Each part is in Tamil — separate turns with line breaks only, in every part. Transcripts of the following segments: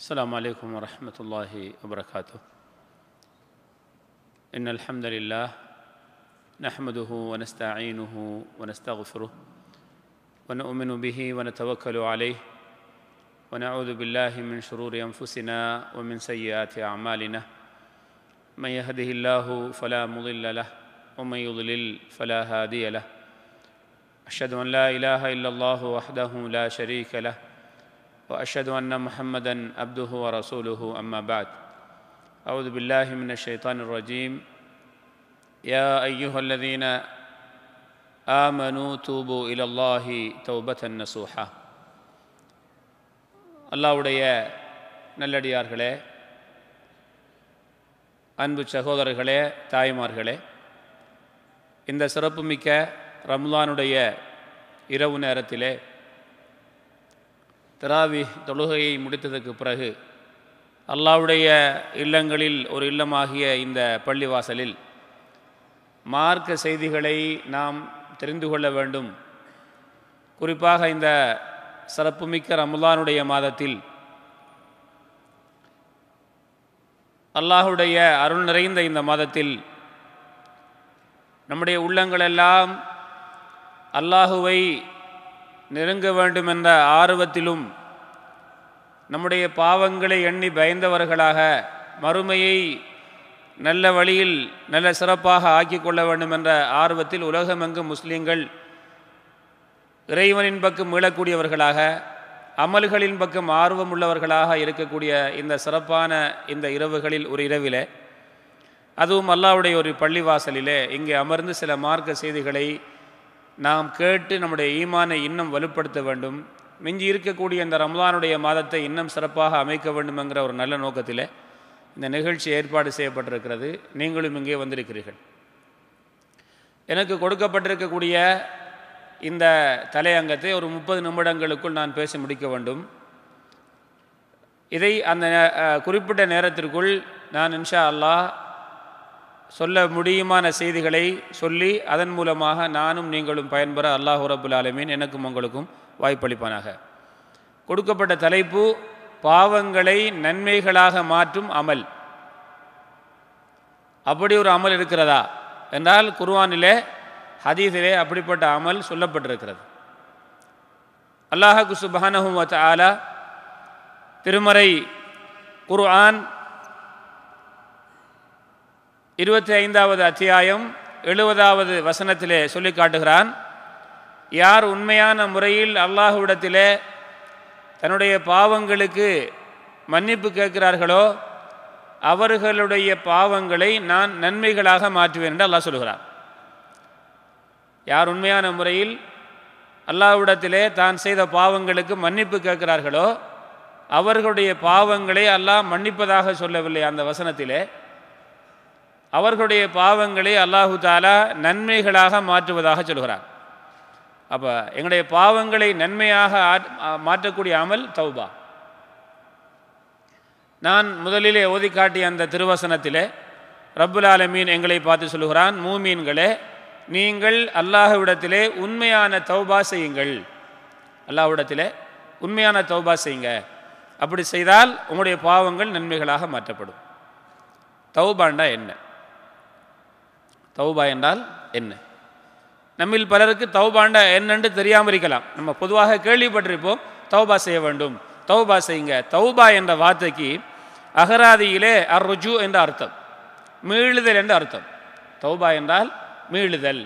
السلام عليكم ورحمة الله وبركاته إن الحمد لله نحمده ونستعينه ونستغفره ونؤمن به ونتوكل عليه ونعوذ بالله من شرور أنفسنا ومن سيئات أعمالنا من يهده الله فلا مضل له ومن يضلل فلا هادي له أشهد أن لا إله إلا الله وحده لا شريك له واشهد ان محمدا عبده ورسوله اما بعد اعوذ بالله من الشيطان الرجيم يا ايها الذين آمنوا توبوا الى الله توبة نصوحا அல்லாவுடைய நல்லடியார்களே அன்பு சகோதரர்களே தாய்மார்களே இந்த சிறப்புமிக்க ரம்லானுடைய இரவு நேரத்திலே திராவி தொழுகையை முடித்ததற்கு பிறகு அல்லாவுடைய இல்லங்களில் ஒரு இல்லமாகிய இந்த பள்ளிவாசலில் மார்க்க செய்திகளை நாம் தெரிந்து கொள்ள வேண்டும் குறிப்பாக இந்த சிறப்புமிக்க ரமலானுடைய மாதத்தில் அல்லாஹுடைய அருள் நிறைந்த இந்த மாதத்தில் நம்முடைய உள்ளங்களெல்லாம் அல்லாஹுவை நெருங்க வேண்டும் என்ற ஆர்வத்திலும் நம்முடைய பாவங்களை எண்ணி பயந்தவர்களாக மறுமையை நல்ல வழியில் நல்ல சிறப்பாக ஆக்கி கொள்ள வேண்டும் என்ற ஆர்வத்தில் உலகமெங்கும் முஸ்லீம்கள் இறைவனின் பக்கம் மீளக்கூடியவர்களாக அமல்களின் பக்கம் ஆர்வம் உள்ளவர்களாக இருக்கக்கூடிய இந்த சிறப்பான இந்த இரவுகளில் ஒரு இரவில் அதுவும் அல்லாவுடைய ஒரு பள்ளிவாசலிலே இங்கே அமர்ந்து சில மார்க்க செய்திகளை நாம் கேட்டு நம்முடைய ஈமானை இன்னும் வலுப்படுத்த வேண்டும் மிஞ்சி இருக்கக்கூடிய இந்த ரமலானுடைய மாதத்தை இன்னும் சிறப்பாக அமைக்க வேண்டும் ஒரு நல்ல நோக்கத்தில் இந்த நிகழ்ச்சி ஏற்பாடு செய்யப்பட்டிருக்கிறது நீங்களும் இங்கே வந்திருக்கிறீர்கள் எனக்கு கொடுக்கப்பட்டிருக்கக்கூடிய இந்த தலையங்கத்தை ஒரு முப்பது நிமிடங்களுக்குள் நான் பேசி முடிக்க வேண்டும் இதை அந்த குறிப்பிட்ட நேரத்திற்குள் நான் இன்ஷா அல்லாஹ் சொல்ல முடியுமான செய்திகளை சொல்லி அதன் மூலமாக நானும் நீங்களும் பயன்பெற அல்லாஹு ரபுல் ஆலமீன் எனக்கும் உங்களுக்கும் வாய்ப்பளிப்பானாக கொடுக்கப்பட்ட தலைப்பு பாவங்களை நன்மைகளாக மாற்றும் அமல் அப்படி ஒரு அமல் இருக்கிறதா என்றால் குர்வானிலே ஹதீஸிலே அப்படிப்பட்ட அமல் சொல்லப்பட்டிருக்கிறது அல்லாஹு சுபானஹும் ஆலா திருமறை குர்ஆன் இருபத்தி ஐந்தாவது அத்தியாயம் எழுபதாவது வசனத்திலே சொல்லி காட்டுகிறான் யார் உண்மையான முறையில் அல்லாஹுவிடத்தில் தன்னுடைய பாவங்களுக்கு மன்னிப்பு கேட்கிறார்களோ அவர்களுடைய பாவங்களை நான் நன்மைகளாக மாற்றுவேன் என்று அல்லாஹ் சொல்கிறார் யார் உண்மையான முறையில் அல்லாஹ்விடத்திலே தான் செய்த பாவங்களுக்கு மன்னிப்பு கேட்கிறார்களோ அவர்களுடைய பாவங்களை அல்லாஹ் மன்னிப்பதாக சொல்லவில்லை அந்த வசனத்திலே அவர்களுடைய பாவங்களை அல்லாஹு தாலா நன்மைகளாக மாற்றுவதாக சொல்கிறார் அப்போ எங்களுடைய பாவங்களை நன்மையாக மாற்றக்கூடிய அமல் தௌபா நான் முதலிலே ஓதி காட்டிய அந்த திருவசனத்திலே ரப்புல் மீன் எங்களை பார்த்து சொல்கிறான் மூமீன்களே நீங்கள் அல்லாஹ்விடத்திலே உண்மையான தௌபா செய்யுங்கள் அல்லாஹ்விடத்திலே உண்மையான தௌபா செய்யுங்க அப்படி செய்தால் உங்களுடைய பாவங்கள் நன்மைகளாக மாற்றப்படும் தௌபாண்டா என்ன தௌபா என்றால் என்ன நம்மில் பலருக்கு தௌபாண்டா என்னென்று தெரியாமல் இருக்கலாம் நம்ம பொதுவாக கேள்விப்பட்டிருப்போம் தௌபா செய்ய வேண்டும் தௌபா செய்யுங்க தௌபா என்ற வார்த்தைக்கு அகராதியிலே அர் ருஜு என்ற அர்த்தம் மீழுதல் என்ற அர்த்தம் தௌபா என்றால் மீழுதல்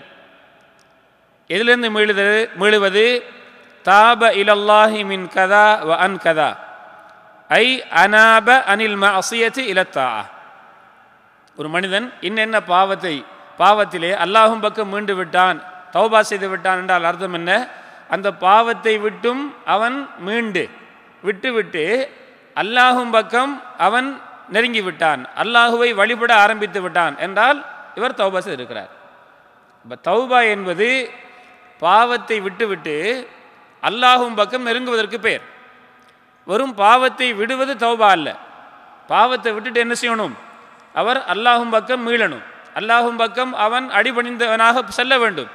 எதிலிருந்து மீழுதல் மீழுவது தாப இலல்லாஹி மின் கதா வ அன் கதா ஐ அனாப அனில் ம அசியத்து இலத்தா ஒரு மனிதன் இன்னென்ன பாவத்தை பாவத்திலே அல்லாஹும் பக்கம் மீண்டு விட்டான் தௌபா செய்து விட்டான் என்றால் அர்த்தம் என்ன அந்த பாவத்தை விட்டும் அவன் மீண்டு விட்டுவிட்டு அல்லாஹும் பக்கம் அவன் நெருங்கி விட்டான் அல்லாஹுவை வழிபட ஆரம்பித்து விட்டான் என்றால் இவர் தௌபா செய்திருக்கிறார் இப்போ தௌபா என்பது பாவத்தை விட்டுவிட்டு அல்லாஹும் பக்கம் நெருங்குவதற்கு பெயர் வெறும் பாவத்தை விடுவது தௌபா அல்ல பாவத்தை விட்டுட்டு என்ன செய்யணும் அவர் அல்லாஹும் பக்கம் மீளணும் அல்லாஹும் பக்கம் அவன் அடிபணிந்தவனாக செல்ல வேண்டும்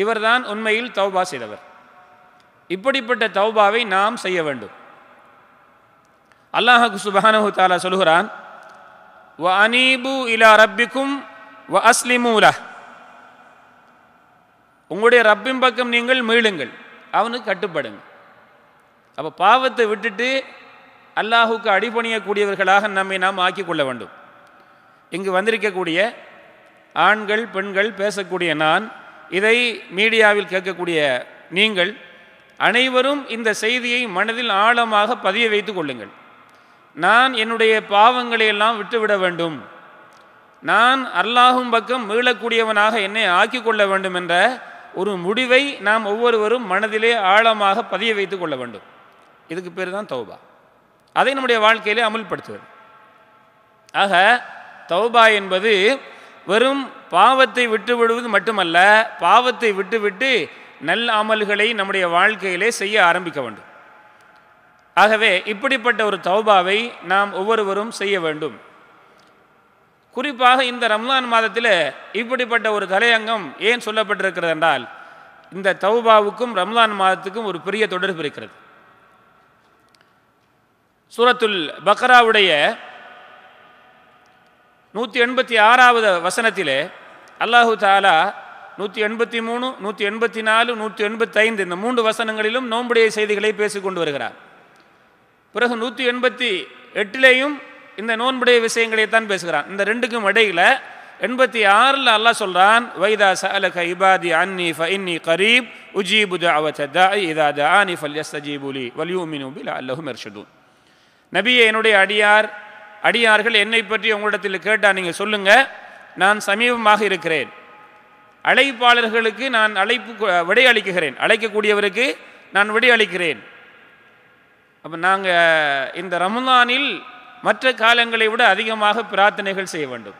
இவர்தான் உண்மையில் தௌபா செய்தவர் இப்படிப்பட்ட தௌபாவை நாம் செய்ய வேண்டும் அல்லாஹு சுபானு தாலா சொல்கிறான் வ அனீபு இலா ரப்பிக்கும் வ அஸ்லிமூலா உங்களுடைய ரப்பின் பக்கம் நீங்கள் மீளுங்கள் அவனுக்கு கட்டுப்படுங்க அப்போ பாவத்தை விட்டுட்டு அல்லாஹுக்கு அடிபணியக்கூடியவர்களாக நம்மை நாம் கொள்ள வேண்டும் இங்கு வந்திருக்கக்கூடிய ஆண்கள் பெண்கள் பேசக்கூடிய நான் இதை மீடியாவில் கேட்கக்கூடிய நீங்கள் அனைவரும் இந்த செய்தியை மனதில் ஆழமாக பதிய வைத்து கொள்ளுங்கள் நான் என்னுடைய பாவங்களை எல்லாம் விட்டுவிட வேண்டும் நான் அல்லாஹும் பக்கம் மீளக்கூடியவனாக என்னை ஆக்கிக் கொள்ள வேண்டும் என்ற ஒரு முடிவை நாம் ஒவ்வொருவரும் மனதிலே ஆழமாக பதிய வைத்து கொள்ள வேண்டும் இதுக்கு பேர் தான் தௌபா அதை நம்முடைய வாழ்க்கையிலே அமுல்படுத்துவது ஆக தௌபா என்பது வெறும் பாவத்தை விட்டு விடுவது மட்டுமல்ல பாவத்தை விட்டுவிட்டு நல் அமல்களை நம்முடைய வாழ்க்கையிலே செய்ய ஆரம்பிக்க வேண்டும் ஆகவே இப்படிப்பட்ட ஒரு தௌபாவை நாம் ஒவ்வொருவரும் செய்ய வேண்டும் குறிப்பாக இந்த ரம்லான் மாதத்தில் இப்படிப்பட்ட ஒரு தலையங்கம் ஏன் சொல்லப்பட்டிருக்கிறது என்றால் இந்த தௌபாவுக்கும் ரம்லான் மாதத்துக்கும் ஒரு பெரிய தொடர்பு இருக்கிறது சூரத்துல் பக்ராவுடைய நூற்றி எண்பத்தி ஆறாவது வசனத்திலே அல்லாஹு தாலா நூற்றி எண்பத்தி மூணு நூற்றி எண்பத்தி நாலு நூற்றி எண்பத்தைந்து இந்த மூன்று வசனங்களிலும் நோன்புடைய செய்திகளை பேசிக்கொண்டு வருகிறார் பிறகு நூற்றி எண்பத்தி எட்டிலேயும் இந்த நோன்புடைய விஷயங்களை தான் பேசுகிறான் இந்த ரெண்டுக்கும் இடையில் எண்பத்தி ஆறில் அல்லாஹ் சொல்கிறான் வைதா சலக இபாதி அன்னி ஃப கரீப் உஜீபு இதா தானி ஃபல்யஸ்தஜீபுலி வலியூமின் அல்லாஹும் நபியை என்னுடைய அடியார் அடியார்கள் என்னை பற்றி உங்களிடத்தில் கேட்டால் நீங்கள் சொல்லுங்கள் நான் சமீபமாக இருக்கிறேன் அழைப்பாளர்களுக்கு நான் அழைப்பு விடை அளிக்கிறேன் அழைக்கக்கூடியவருக்கு நான் விடை அளிக்கிறேன் அப்போ நாங்கள் இந்த ரமதானில் மற்ற காலங்களை விட அதிகமாக பிரார்த்தனைகள் செய்ய வேண்டும்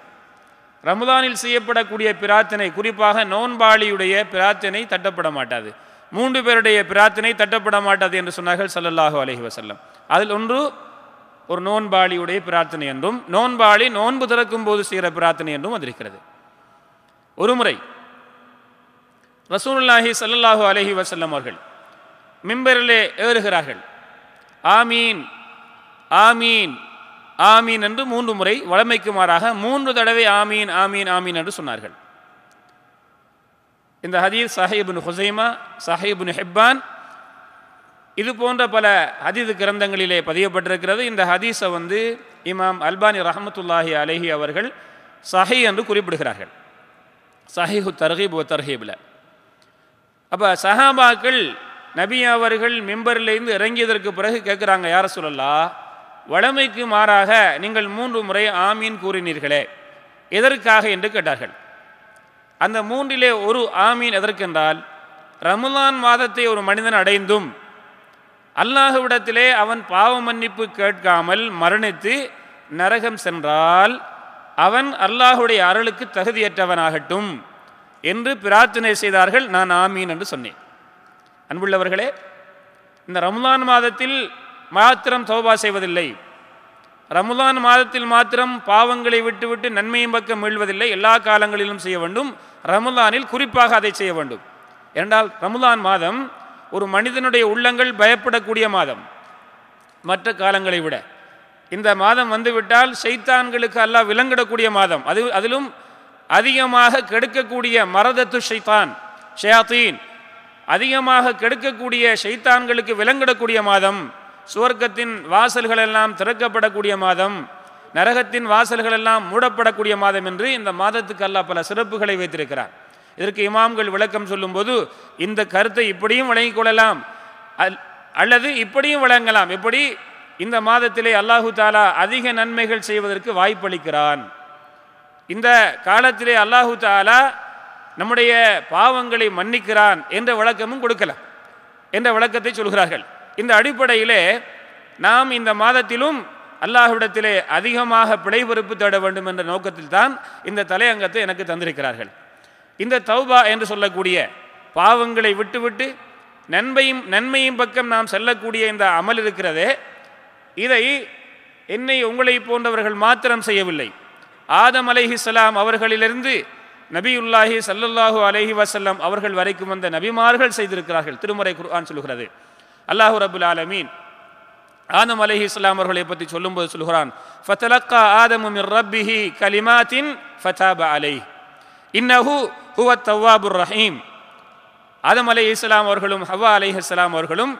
ரமதானில் செய்யப்படக்கூடிய பிரார்த்தனை குறிப்பாக நோன்பாளியுடைய பிரார்த்தனை தட்டப்பட மாட்டாது மூன்று பேருடைய பிரார்த்தனை தட்டப்பட மாட்டாது என்று சொன்னார்கள் சல்லல்லாஹு அலஹி வசல்லம் அதில் ஒன்று ஒரு நோன்பாளியுடைய பிரார்த்தனை என்றும் நோன்பாளி நோன்பு திறக்கும் போது செய்கிற பிரார்த்தனை என்றும் வந்திருக்கிறது ஒரு முறை ரசூலுல்லாஹி சல்லாஹூ அலஹி வசல்லம் அவர்கள் மிம்பரிலே ஏறுகிறார்கள் ஆமீன் ஆமீன் ஆமீன் என்று மூன்று முறை வளமைக்குமாறாக மூன்று தடவை ஆமீன் ஆமீன் ஆமீன் என்று சொன்னார்கள் இந்த ஹதீர் சாஹிபுன் ஹுசைமா சாஹிபுன் ஹெப்பான் இது போன்ற பல ஹதீது கிரந்தங்களிலே பதியப்பட்டிருக்கிறது இந்த ஹதீஸை வந்து இமாம் அல்பானி ரஹமத்துல்லாஹி அலஹி அவர்கள் சஹி என்று குறிப்பிடுகிறார்கள் சஹிஹு தர்ஹீப் தர்ஹீபில் அப்போ சஹாபாக்கள் நபி அவர்கள் மெம்பரிலேருந்து இறங்கியதற்கு பிறகு கேட்குறாங்க யார சொல்லலா வளமைக்கு மாறாக நீங்கள் மூன்று முறை ஆமீன் கூறினீர்களே எதற்காக என்று கேட்டார்கள் அந்த மூன்றிலே ஒரு ஆமீன் எதற்கென்றால் ரமலான் மாதத்தை ஒரு மனிதன் அடைந்தும் அல்லாஹுவிடத்திலே அவன் பாவ மன்னிப்பு கேட்காமல் மரணித்து நரகம் சென்றால் அவன் அல்லாஹுடைய அருளுக்கு தகுதியற்றவனாகட்டும் என்று பிரார்த்தனை செய்தார்கள் நான் ஆமீன் என்று சொன்னேன் அன்புள்ளவர்களே இந்த ரமலான் மாதத்தில் மாத்திரம் தௌபா செய்வதில்லை ரமலான் மாதத்தில் மாத்திரம் பாவங்களை விட்டுவிட்டு நன்மையும் பக்கம் மீள்வதில்லை எல்லா காலங்களிலும் செய்ய வேண்டும் ரமலானில் குறிப்பாக அதை செய்ய வேண்டும் என்றால் ரமலான் மாதம் ஒரு மனிதனுடைய உள்ளங்கள் பயப்படக்கூடிய மாதம் மற்ற காலங்களை விட இந்த மாதம் வந்துவிட்டால் சைத்தான்களுக்கு அல்லாஹ் விலங்கிடக்கூடிய மாதம் அது அதிலும் அதிகமாக கெடுக்கக்கூடிய மரதத்து ஷைத்தான் ஷயாத்தீன் அதிகமாக கெடுக்கக்கூடிய ஷைத்தான்களுக்கு விலங்கிடக்கூடிய மாதம் சுவர்க்கத்தின் வாசல்கள் எல்லாம் திறக்கப்படக்கூடிய மாதம் நரகத்தின் வாசல்கள் எல்லாம் மூடப்படக்கூடிய மாதம் என்று இந்த மாதத்துக்கு அல்லாஹ் பல சிறப்புகளை வைத்திருக்கிறார் இதற்கு இமாம்கள் விளக்கம் சொல்லும்போது இந்த கருத்தை இப்படியும் வழங்கிக் கொள்ளலாம் அல்லது இப்படியும் வழங்கலாம் எப்படி இந்த மாதத்திலே அல்லாஹு தாலா அதிக நன்மைகள் செய்வதற்கு வாய்ப்பளிக்கிறான் இந்த காலத்திலே அல்லாஹு தாலா நம்முடைய பாவங்களை மன்னிக்கிறான் என்ற விளக்கமும் கொடுக்கல என்ற விளக்கத்தை சொல்கிறார்கள் இந்த அடிப்படையிலே நாம் இந்த மாதத்திலும் அல்லாஹ்விடத்திலே அதிகமாக பிழைபொறுப்பு தேட வேண்டும் என்ற நோக்கத்தில் தான் இந்த தலையங்கத்தை எனக்கு தந்திருக்கிறார்கள் இந்த தௌபா என்று சொல்லக்கூடிய பாவங்களை விட்டுவிட்டு நன்மையும் நன்மையும் பக்கம் நாம் செல்லக்கூடிய இந்த அமல் இருக்கிறதே இதை என்னை உங்களை போன்றவர்கள் மாத்திரம் செய்யவில்லை ஆதம் அலைஹிஸ்லாம் அவர்களிலிருந்து நபியுல்லாஹி சல்லல்லாஹு அலஹி வசல்லம் அவர்கள் வரைக்கும் வந்த நபிமார்கள் செய்திருக்கிறார்கள் திருமுறை குர்ஆன் சொல்கிறது அல்லாஹு ரபுல் ஆலமீன் ஆதம் அலஹி இஸ்லாம் அவர்களை பற்றி சொல்லும்போது சொல்கிறான் ஃபத்தலக்கா ஆதமு மிர் ரப்பிஹி கலிமாத்தின் ஃபதாப அலை இன்னஹு ஹுவ தவ்வாபுர் ரஹீம் அதம் அலி இஸ்லாம் அவர்களும் ஹவா அலி இஸ்லாம் அவர்களும்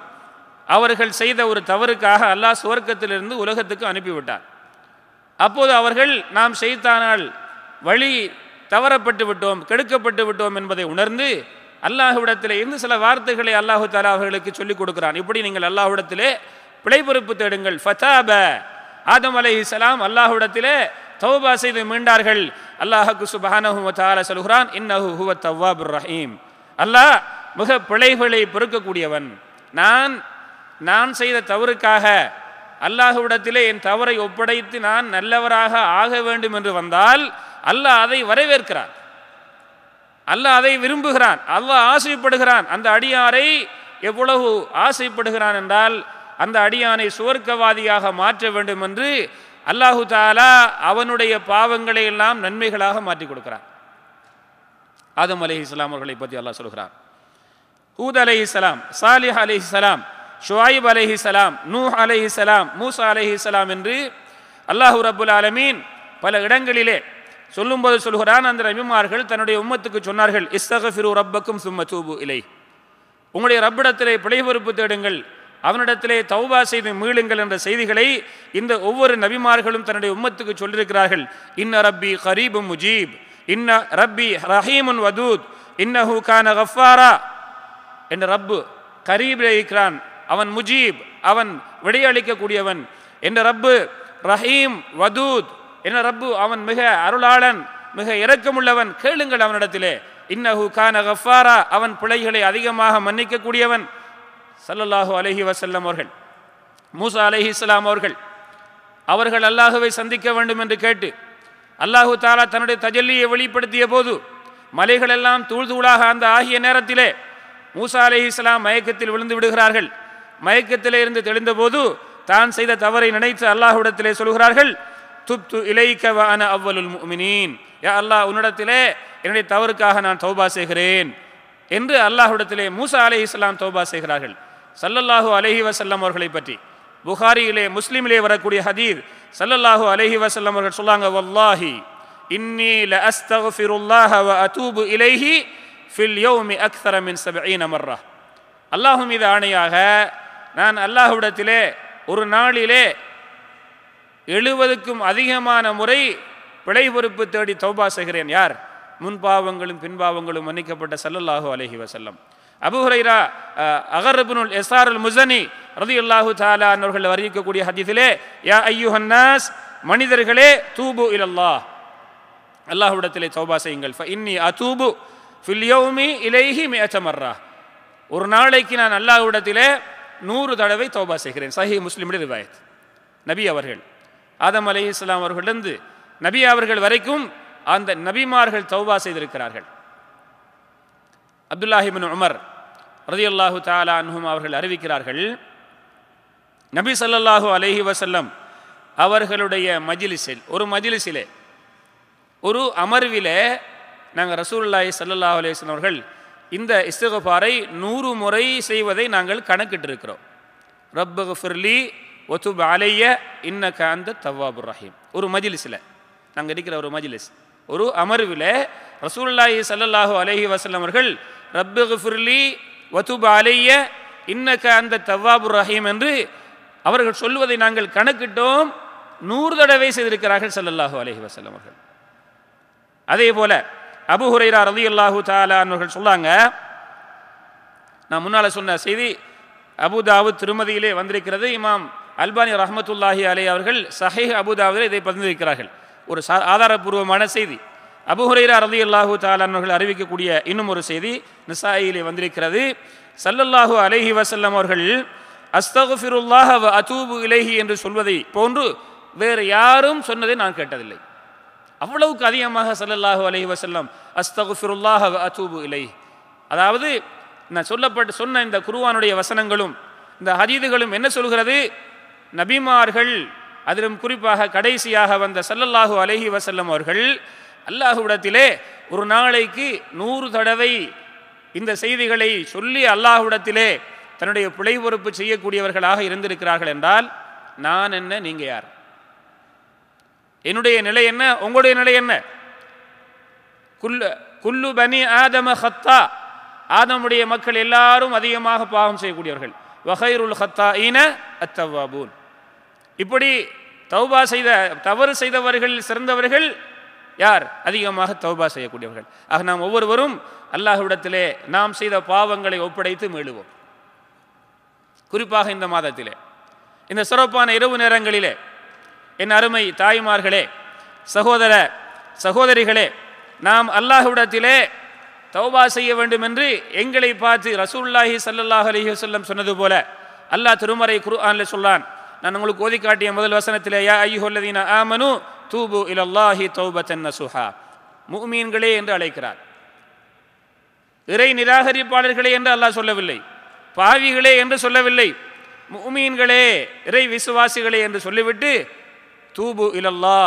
அவர்கள் செய்த ஒரு தவறுக்காக அல்லாஹ் சுவர்க்கத்திலிருந்து உலகத்துக்கு அனுப்பிவிட்டார் அப்போது அவர்கள் நாம் செய்தானால் வழி தவறப்பட்டு விட்டோம் கெடுக்கப்பட்டு விட்டோம் என்பதை உணர்ந்து அல்லாஹுவிடத்திலே இருந்து சில வார்த்தைகளை அல்லாஹு தாலா அவர்களுக்கு சொல்லிக் கொடுக்குறான் இப்படி நீங்கள் அல்லாஹுவிடத்திலே பிழைப்பொறுப்பு தேடுங்கள் ஃபதாப ஆதம் அலை இஸ்லாம் அல்லாஹுடத்திலே தௌபா செய்து மீண்டார்கள் அல்லாஹுக்கு சுபானஹுமத்தால சொல்கிறான் இன்னஹு ஹுவ தவ்வாபுர் ரஹீம் அல்லாஹ் மிக பிழைகளை பொறுக்கக்கூடியவன் நான் நான் செய்த தவறுக்காக அல்லாஹுவிடத்திலே என் தவறை ஒப்படைத்து நான் நல்லவராக ஆக வேண்டும் என்று வந்தால் அல்லாஹ் அதை வரவேற்கிறான் அல்லாஹ் அதை விரும்புகிறான் அல்லாஹ் ஆசைப்படுகிறான் அந்த அடியாரை எவ்வளவு ஆசைப்படுகிறான் என்றால் அந்த அடியானை சுவர்க்கவாதியாக மாற்ற வேண்டும் என்று அல்லாஹு தாலா அவனுடைய பாவங்களை எல்லாம் நன்மைகளாக மாற்றி கொடுக்கிறான் ஆதம் அலி இஸ்லாம் அவர்களை பற்றி அல்லாஹ் சொல்கிறார் ஹூத் அலி இஸ்லாம் சாலிஹ் அலி இஸ்லாம் ஷுவாயிப் அலி இஸ்லாம் நூ அலி இஸ்லாம் மூசா அலி இஸ்லாம் என்று அல்லாஹு ரபுல் ஆலமீன் பல இடங்களிலே சொல்லும்போது சொல்கிறான் அந்த ரவிமார்கள் தன்னுடைய உம்மத்துக்கு சொன்னார்கள் இஸ்தகஃபிரு ரப்பக்கும் சும்ம தூபு இலை உங்களுடைய ரப்பிடத்திலே பிழை பொறுப்பு தேடுங்கள் அவனிடத்திலே தௌபா செய்து மீளுங்கள் என்ற செய்திகளை இந்த ஒவ்வொரு நபிமார்களும் தன்னுடைய உம்மத்துக்கு சொல்லியிருக்கிறார்கள் இன்ன ரப்பி ஹரீபு முஜீப் இன்ன ரப்பி ரஹீமுன் வதூத் இன்னஹு கான கஃபாரா என்ற ரப்பு கரீப் இருக்கிறான் அவன் முஜீப் அவன் விடையளிக்கக்கூடியவன் என்ற ரப்பு ரஹீம் வதூத் என்ற ரப்பு அவன் மிக அருளாளன் மிக இரக்கமுள்ளவன் கேளுங்கள் அவனிடத்திலே இன்னஹு கான கஃபாரா அவன் பிழைகளை அதிகமாக மன்னிக்கக்கூடியவன் சல்லல்லாஹு அலஹி வசல்லம் அவர்கள் மூசா அலஹி இஸ்லாம் அவர்கள் அவர்கள் அல்லாஹுவை சந்திக்க வேண்டும் என்று கேட்டு அல்லாஹு தாலா தன்னுடைய தஜல்லியை வெளிப்படுத்திய போது மலைகளெல்லாம் தூள் தூளாக அந்த ஆகிய நேரத்திலே மூசா அலஹி இஸ்லாம் மயக்கத்தில் விழுந்து விடுகிறார்கள் மயக்கத்திலே இருந்து தெளிந்தபோது தான் செய்த தவறை நினைத்து அல்லாஹுடத்திலே சொல்கிறார்கள் துப்து இலைக்கவான அவ்வலுல் முமினீன் யா அல்லாஹ் உன்னிடத்திலே என்னுடைய தவறுக்காக நான் தௌபா செய்கிறேன் என்று அல்லாஹுடத்திலே மூசா அலே இஸ்லாம் தௌபா செய்கிறார்கள் சல்லல்லாஹு அலஹி வசல்லம் அவர்களை பற்றி புகாரியிலே முஸ்லீமிலே வரக்கூடிய ஹதீர் சல்லல்லாஹு அலஹி வசல்லம் அவர்கள் சொல்லாங்க வல்லாஹி இன்னி வ இலைஹி ஃபில் யோமி அக்தர மின் சபீன அல்லாஹு மீது ஆணையாக நான் அல்லாஹுவிடத்திலே ஒரு நாளிலே எழுபதுக்கும் அதிகமான முறை பிழை பொறுப்பு தேடி தௌபா செய்கிறேன் யார் முன்பாவங்களும் பின்பாவங்களும் மன்னிக்கப்பட்ட சல்லல்லாஹு அலஹி வசல்லம் அபுஹுரைரா அகர்புனுல் எஸ்ஆருல் முசனி ரதி அல்லாஹு தாலா அவர்கள் அறிவிக்கக்கூடிய ஹதீஸிலே யா ஐயுஹன்னாஸ் மனிதர்களே தூபு இலல்லா அல்லாஹுடத்திலே சௌபா செய்யுங்கள் இன்னி அதூபு ஃபில்யோமி இலேஹி மேச்சமர்ரா ஒரு நாளைக்கு நான் அல்லாஹுடத்திலே நூறு தடவை தௌபா செய்கிறேன் சஹி முஸ்லீமுடைய ரிவாயத் நபி அவர்கள் ஆதம் அலி இஸ்லாம் அவர்களிருந்து நபி அவர்கள் வரைக்கும் அந்த நபிமார்கள் தௌபா செய்திருக்கிறார்கள் அப்துல்லாஹிபின் உமர் ரதியுல்லாஹு தாலா அன்பும் அவர்கள் அறிவிக்கிறார்கள் நபி சல்லல்லாஹு அலஹி வசல்லம் அவர்களுடைய மஜிலிசில் ஒரு மஜிலிசிலே ஒரு அமர்விலே நாங்கள் ரசூல்லாய் சல்லல்லாஹு அலேஸ்வன் அவர்கள் இந்த இஸ்தகுபாரை நூறு முறை செய்வதை நாங்கள் கணக்கிட்டிருக்கிறோம் இருக்கிறோம் ஃபிர்லி ஒத்துப் அலைய இன்ன காந்த தவாபுர் ரஹீம் ஒரு மஜிலிஸில் நாங்கள் இருக்கிற ஒரு மஜிலிஸ் ஒரு அமர்வில் ரசூல்லாஹி சல்லல்லாஹு அலஹி வசல்லம் அவர்கள் ரப்பகு ஃபிர்லி வதுப அலைய இன்னக்க அந்த தவ்வாபுர் ரஹீம் என்று அவர்கள் சொல்வதை நாங்கள் கணக்கிட்டோம் நூறு தடவை செய்திருக்கிறார்கள் சல்லல்லாஹு அலஹி வசல்லம் அவர்கள் அதே போல அபு ஹுரைரா ரதி அல்லாஹு தாலான்வர்கள் சொல்லாங்க நான் முன்னால் சொன்ன செய்தி அபுதாவு திருமதியிலே வந்திருக்கிறது இமாம் அல்பானி ரஹமத்துல்லாஹி அலி அவர்கள் சஹை அபுதாவில் இதை பதிந்திருக்கிறார்கள் ஒரு ஆதாரபூர்வமான செய்தி அபுஹுரைரா ரதி அல்லாஹூ தாலானவர்கள் அறிவிக்கக்கூடிய இன்னும் ஒரு செய்தி நிசாயிலே வந்திருக்கிறது சல்லல்லாஹூ அலஹி வசல்லம் அவர்கள் அஸ்தகுஃபிருல்லாஹ அதூபு இலேஹி என்று சொல்வதை போன்று வேறு யாரும் சொன்னதை நான் கேட்டதில்லை அவ்வளவுக்கு அதிகமாக சல்லல்லாஹூ அலஹி வசல்லம் அஸ்தகுஃபிருல்லாஹ அதூபு இலை அதாவது நான் சொல்லப்பட்டு சொன்ன இந்த குருவானுடைய வசனங்களும் இந்த ஹதீதுகளும் என்ன சொல்கிறது நபிமார்கள் அதிலும் குறிப்பாக கடைசியாக வந்த சல்லல்லாஹூ அலஹி வசல்லம் அவர்கள் அல்லாஹுவிடத்திலே ஒரு நாளைக்கு நூறு தடவை இந்த செய்திகளை சொல்லி அல்லாஹுவிடத்திலே தன்னுடைய பிழை பொறுப்பு செய்யக்கூடியவர்களாக இருந்திருக்கிறார்கள் என்றால் நான் என்ன நீங்கள் யார் என்னுடைய நிலை என்ன உங்களுடைய நிலை என்ன குல்லு குல்லு பனி ஆதம ஹத்தா ஆதமுடைய மக்கள் எல்லாரும் அதிகமாக பாவம் செய்யக்கூடியவர்கள் வகைருல் ஹத்தா ஈன அத்தவாபூன் இப்படி தௌபா செய்த தவறு செய்தவர்கள் சிறந்தவர்கள் யார் அதிகமாக தௌபா செய்யக்கூடியவர்கள் ஆக நாம் ஒவ்வொருவரும் அல்லாஹுவிடத்திலே நாம் செய்த பாவங்களை ஒப்படைத்து மீளுவோம் குறிப்பாக இந்த மாதத்திலே இந்த சிறப்பான இரவு நேரங்களிலே என் அருமை தாய்மார்களே சகோதர சகோதரிகளே நாம் அல்லாஹுவிடத்திலே தௌபா செய்ய வேண்டும் என்று எங்களை பார்த்து ரசூல்லாஹி சல்லாஹ் அலி வல்லம் சொன்னது போல அல்லாஹ் திருமறை குரு ஆன்ல சொல்லான் நான் உங்களுக்கு ஓதி காட்டிய முதல் வசனத்திலே யா ஐயுல்லதீன ஆமனு தூபு இலல்லாஹி தௌபத்தன் நசுஹா மூமீன்களே என்று அழைக்கிறார் இறை நிராகரிப்பாளர்களே என்று அல்லாஹ் சொல்லவில்லை பாவிகளே என்று சொல்லவில்லை முக்மீன்களே இறை விசுவாசிகளே என்று சொல்லிவிட்டு தூபு இலல்லா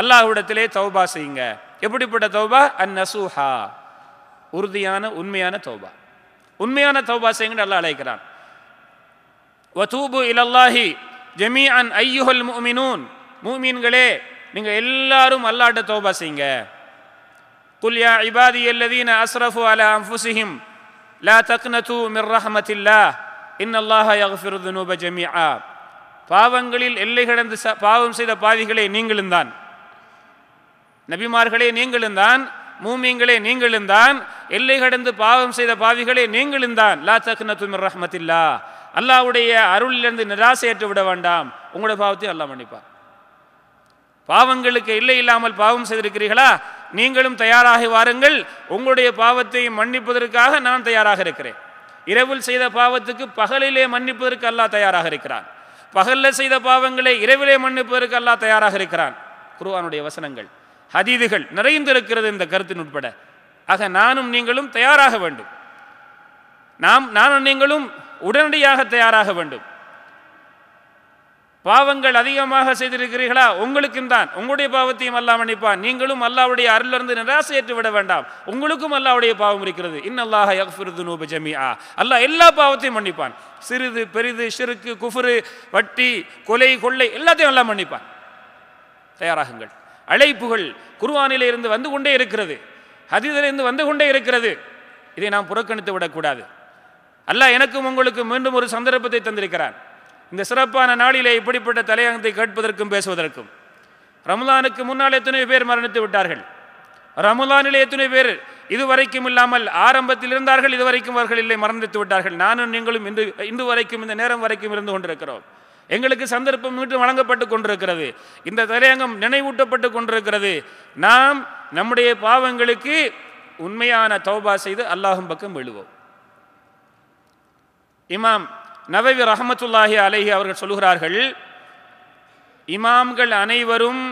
அல்லாஹுடத்திலே தௌபா செய்யுங்க எப்படிப்பட்ட தௌபா அன் நசூஹா உறுதியான உண்மையான தௌபா உண்மையான தௌபா செய்யுங்க அல்லாஹ் அழைக்கிறான் வதூபு இலல்லாஹி ஜமீ அன் ஐயுஹல் மூமினூன் மூமீன்களே நீங்கள் எல்லாரும் அல்லாட்ட தோபா செய்யுங்க குல்யா இபாதி எல்லதீன அஸ்ரஃபு அலா அம்ஃபுசிஹிம் லா தூ மிர் ரஹமத்தில்லா இன்னல்லாஹ யஃபிரு ஆ பாவங்களில் எல்லை கடந்து ச பாவம் செய்த பாதிகளே நீங்களும் தான் நபிமார்களே நீங்களும் தான் மூமிங்களே நீங்களும் தான் எல்லை கடந்து பாவம் செய்த பாவிகளே நீங்களும் தான் லா தூ மிர் ரஹமத்தில்லா அல்லாவுடைய அருளிலிருந்து நிராசையற்று விட வேண்டாம் உங்களோட பாவத்தையும் அல்லாஹ் மன்னிப்பார் பாவங்களுக்கு இல்லை இல்லாமல் பாவம் செய்திருக்கிறீர்களா நீங்களும் தயாராகி வாருங்கள் உங்களுடைய பாவத்தை மன்னிப்பதற்காக நான் தயாராக இருக்கிறேன் இரவில் செய்த பாவத்துக்கு பகலிலே மன்னிப்பதற்கு அல்லாஹ் தயாராக இருக்கிறான் பகலில் செய்த பாவங்களை இரவிலே மன்னிப்பதற்கு அல்லாஹ் தயாராக இருக்கிறான் குருவானுடைய வசனங்கள் ஹதீதுகள் நிறைந்திருக்கிறது இந்த கருத்தின் உட்பட ஆக நானும் நீங்களும் தயாராக வேண்டும் நாம் நானும் நீங்களும் உடனடியாக தயாராக வேண்டும் பாவங்கள் அதிகமாக செய்திருக்கிறீர்களா உங்களுக்கும் தான் உங்களுடைய பாவத்தையும் அல்லா மன்னிப்பான் நீங்களும் அல்லாவுடைய அருளிலிருந்து ஏற்று விட வேண்டாம் உங்களுக்கும் அல்லாவுடைய பாவம் இருக்கிறது இன்னல்லாஹ் யஃபிருது நூபு ஜமியா அல்லாஹ் எல்லா பாவத்தையும் மன்னிப்பான் சிறிது பெரிது சிறுக்கு குஃபுரு வட்டி கொலை கொள்ளை எல்லாத்தையும் எல்லாம் மன்னிப்பான் தயாராகுங்கள் அழைப்புகள் குர்வானிலே இருந்து வந்து கொண்டே இருக்கிறது ஹதீதிலிருந்து வந்து கொண்டே இருக்கிறது இதை நாம் புறக்கணித்து விடக்கூடாது அல்லாஹ் எனக்கும் உங்களுக்கு மீண்டும் ஒரு சந்தர்ப்பத்தை தந்திருக்கிறான் இந்த சிறப்பான நாளிலே இப்படிப்பட்ட தலையங்கத்தை கேட்பதற்கும் பேசுவதற்கும் ரமலானுக்கு முன்னால் எத்தனை பேர் மரணித்து விட்டார்கள் ரமலானிலே எத்தனை பேர் இதுவரைக்கும் இல்லாமல் ஆரம்பத்தில் இருந்தார்கள் இதுவரைக்கும் அவர்கள் இல்லை மறந்துட்டு விட்டார்கள் நானும் நீங்களும் இன்று இன்று வரைக்கும் இந்த நேரம் வரைக்கும் இருந்து கொண்டிருக்கிறோம் எங்களுக்கு சந்தர்ப்பம் மீண்டும் வழங்கப்பட்டு கொண்டிருக்கிறது இந்த தலையங்கம் நினைவூட்டப்பட்டு கொண்டிருக்கிறது நாம் நம்முடைய பாவங்களுக்கு உண்மையான தௌபா செய்து அல்லாஹும் பக்கம் எழுவோம் இமாம் நவவி ரஹமத்துல்லாஹி அலைஹி அவர்கள் சொல்லுகிறார்கள் இமாம்கள் அனைவரும்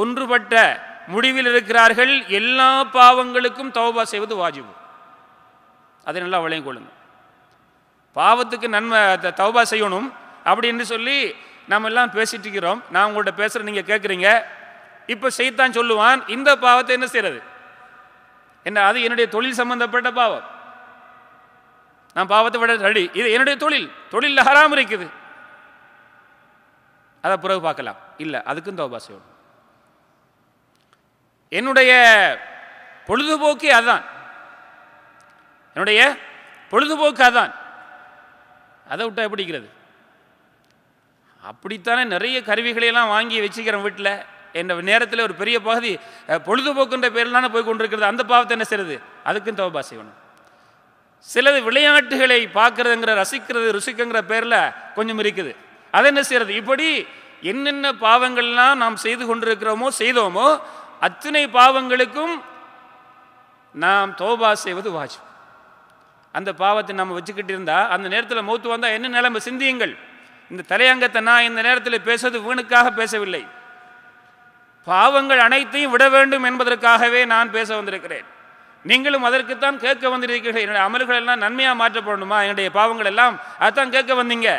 ஒன்றுபட்ட முடிவில் இருக்கிறார்கள் எல்லா பாவங்களுக்கும் தௌபா செய்வது வாஜிபு அதை நல்லா விளையும் கொள்ளுங்க பாவத்துக்கு நன்மை தௌபா செய்யணும் அப்படின்னு சொல்லி நம்ம எல்லாம் பேசிட்டு இருக்கிறோம் நான் உங்கள்கிட்ட பேசுகிற நீங்கள் கேட்குறீங்க இப்போ செய்தான் சொல்லுவான் இந்த பாவத்தை என்ன செய்கிறது என்ன அது என்னுடைய தொழில் சம்பந்தப்பட்ட பாவம் நான் பாவத்தை விட ரெடி இது என்னுடைய தொழில் தொழிலில் ஹராம் இருக்குது அதை பிறகு பார்க்கலாம் இல்லை அதுக்கும் தோபா செய்யணும் என்னுடைய பொழுதுபோக்கு அதான் என்னுடைய பொழுதுபோக்கு அதான் அதை விட்டால் எப்படிக்கிறது அப்படித்தானே நிறைய கருவிகளையெல்லாம் வாங்கி வச்சுக்கிறேன் வீட்டில் என்ற நேரத்தில் ஒரு பெரிய பகுதி பொழுதுபோக்குன்ற பேரில் தானே போய் கொண்டிருக்கிறது அந்த பாவத்தை என்ன செய்யுது அதுக்கும் தோபா செய்யணும் சிலது விளையாட்டுகளை பார்க்கறதுங்கிற ரசிக்கிறது ருசிக்குங்கிற பேரில் கொஞ்சம் இருக்குது அதை என்ன செய்கிறது இப்படி என்னென்ன பாவங்கள்லாம் நாம் செய்து கொண்டிருக்கிறோமோ செய்தோமோ அத்தனை பாவங்களுக்கும் நாம் தோபா செய்வது வாஜிப் அந்த பாவத்தை நம்ம வச்சுக்கிட்டு இருந்தால் அந்த நேரத்தில் மூத்து வந்தால் என்ன நிலைமை சிந்தியுங்கள் இந்த தலையங்கத்தை நான் இந்த நேரத்தில் பேசுவது வீணுக்காக பேசவில்லை பாவங்கள் அனைத்தையும் விட வேண்டும் என்பதற்காகவே நான் பேச வந்திருக்கிறேன் நீங்களும் அதற்குத்தான் கேட்க வந்திருக்கீர்கள் என்னுடைய அமல்கள் எல்லாம் நன்மையாக மாற்றப்படணுமா என்னுடைய பாவங்கள் எல்லாம் அதான் கேட்க வந்தீங்க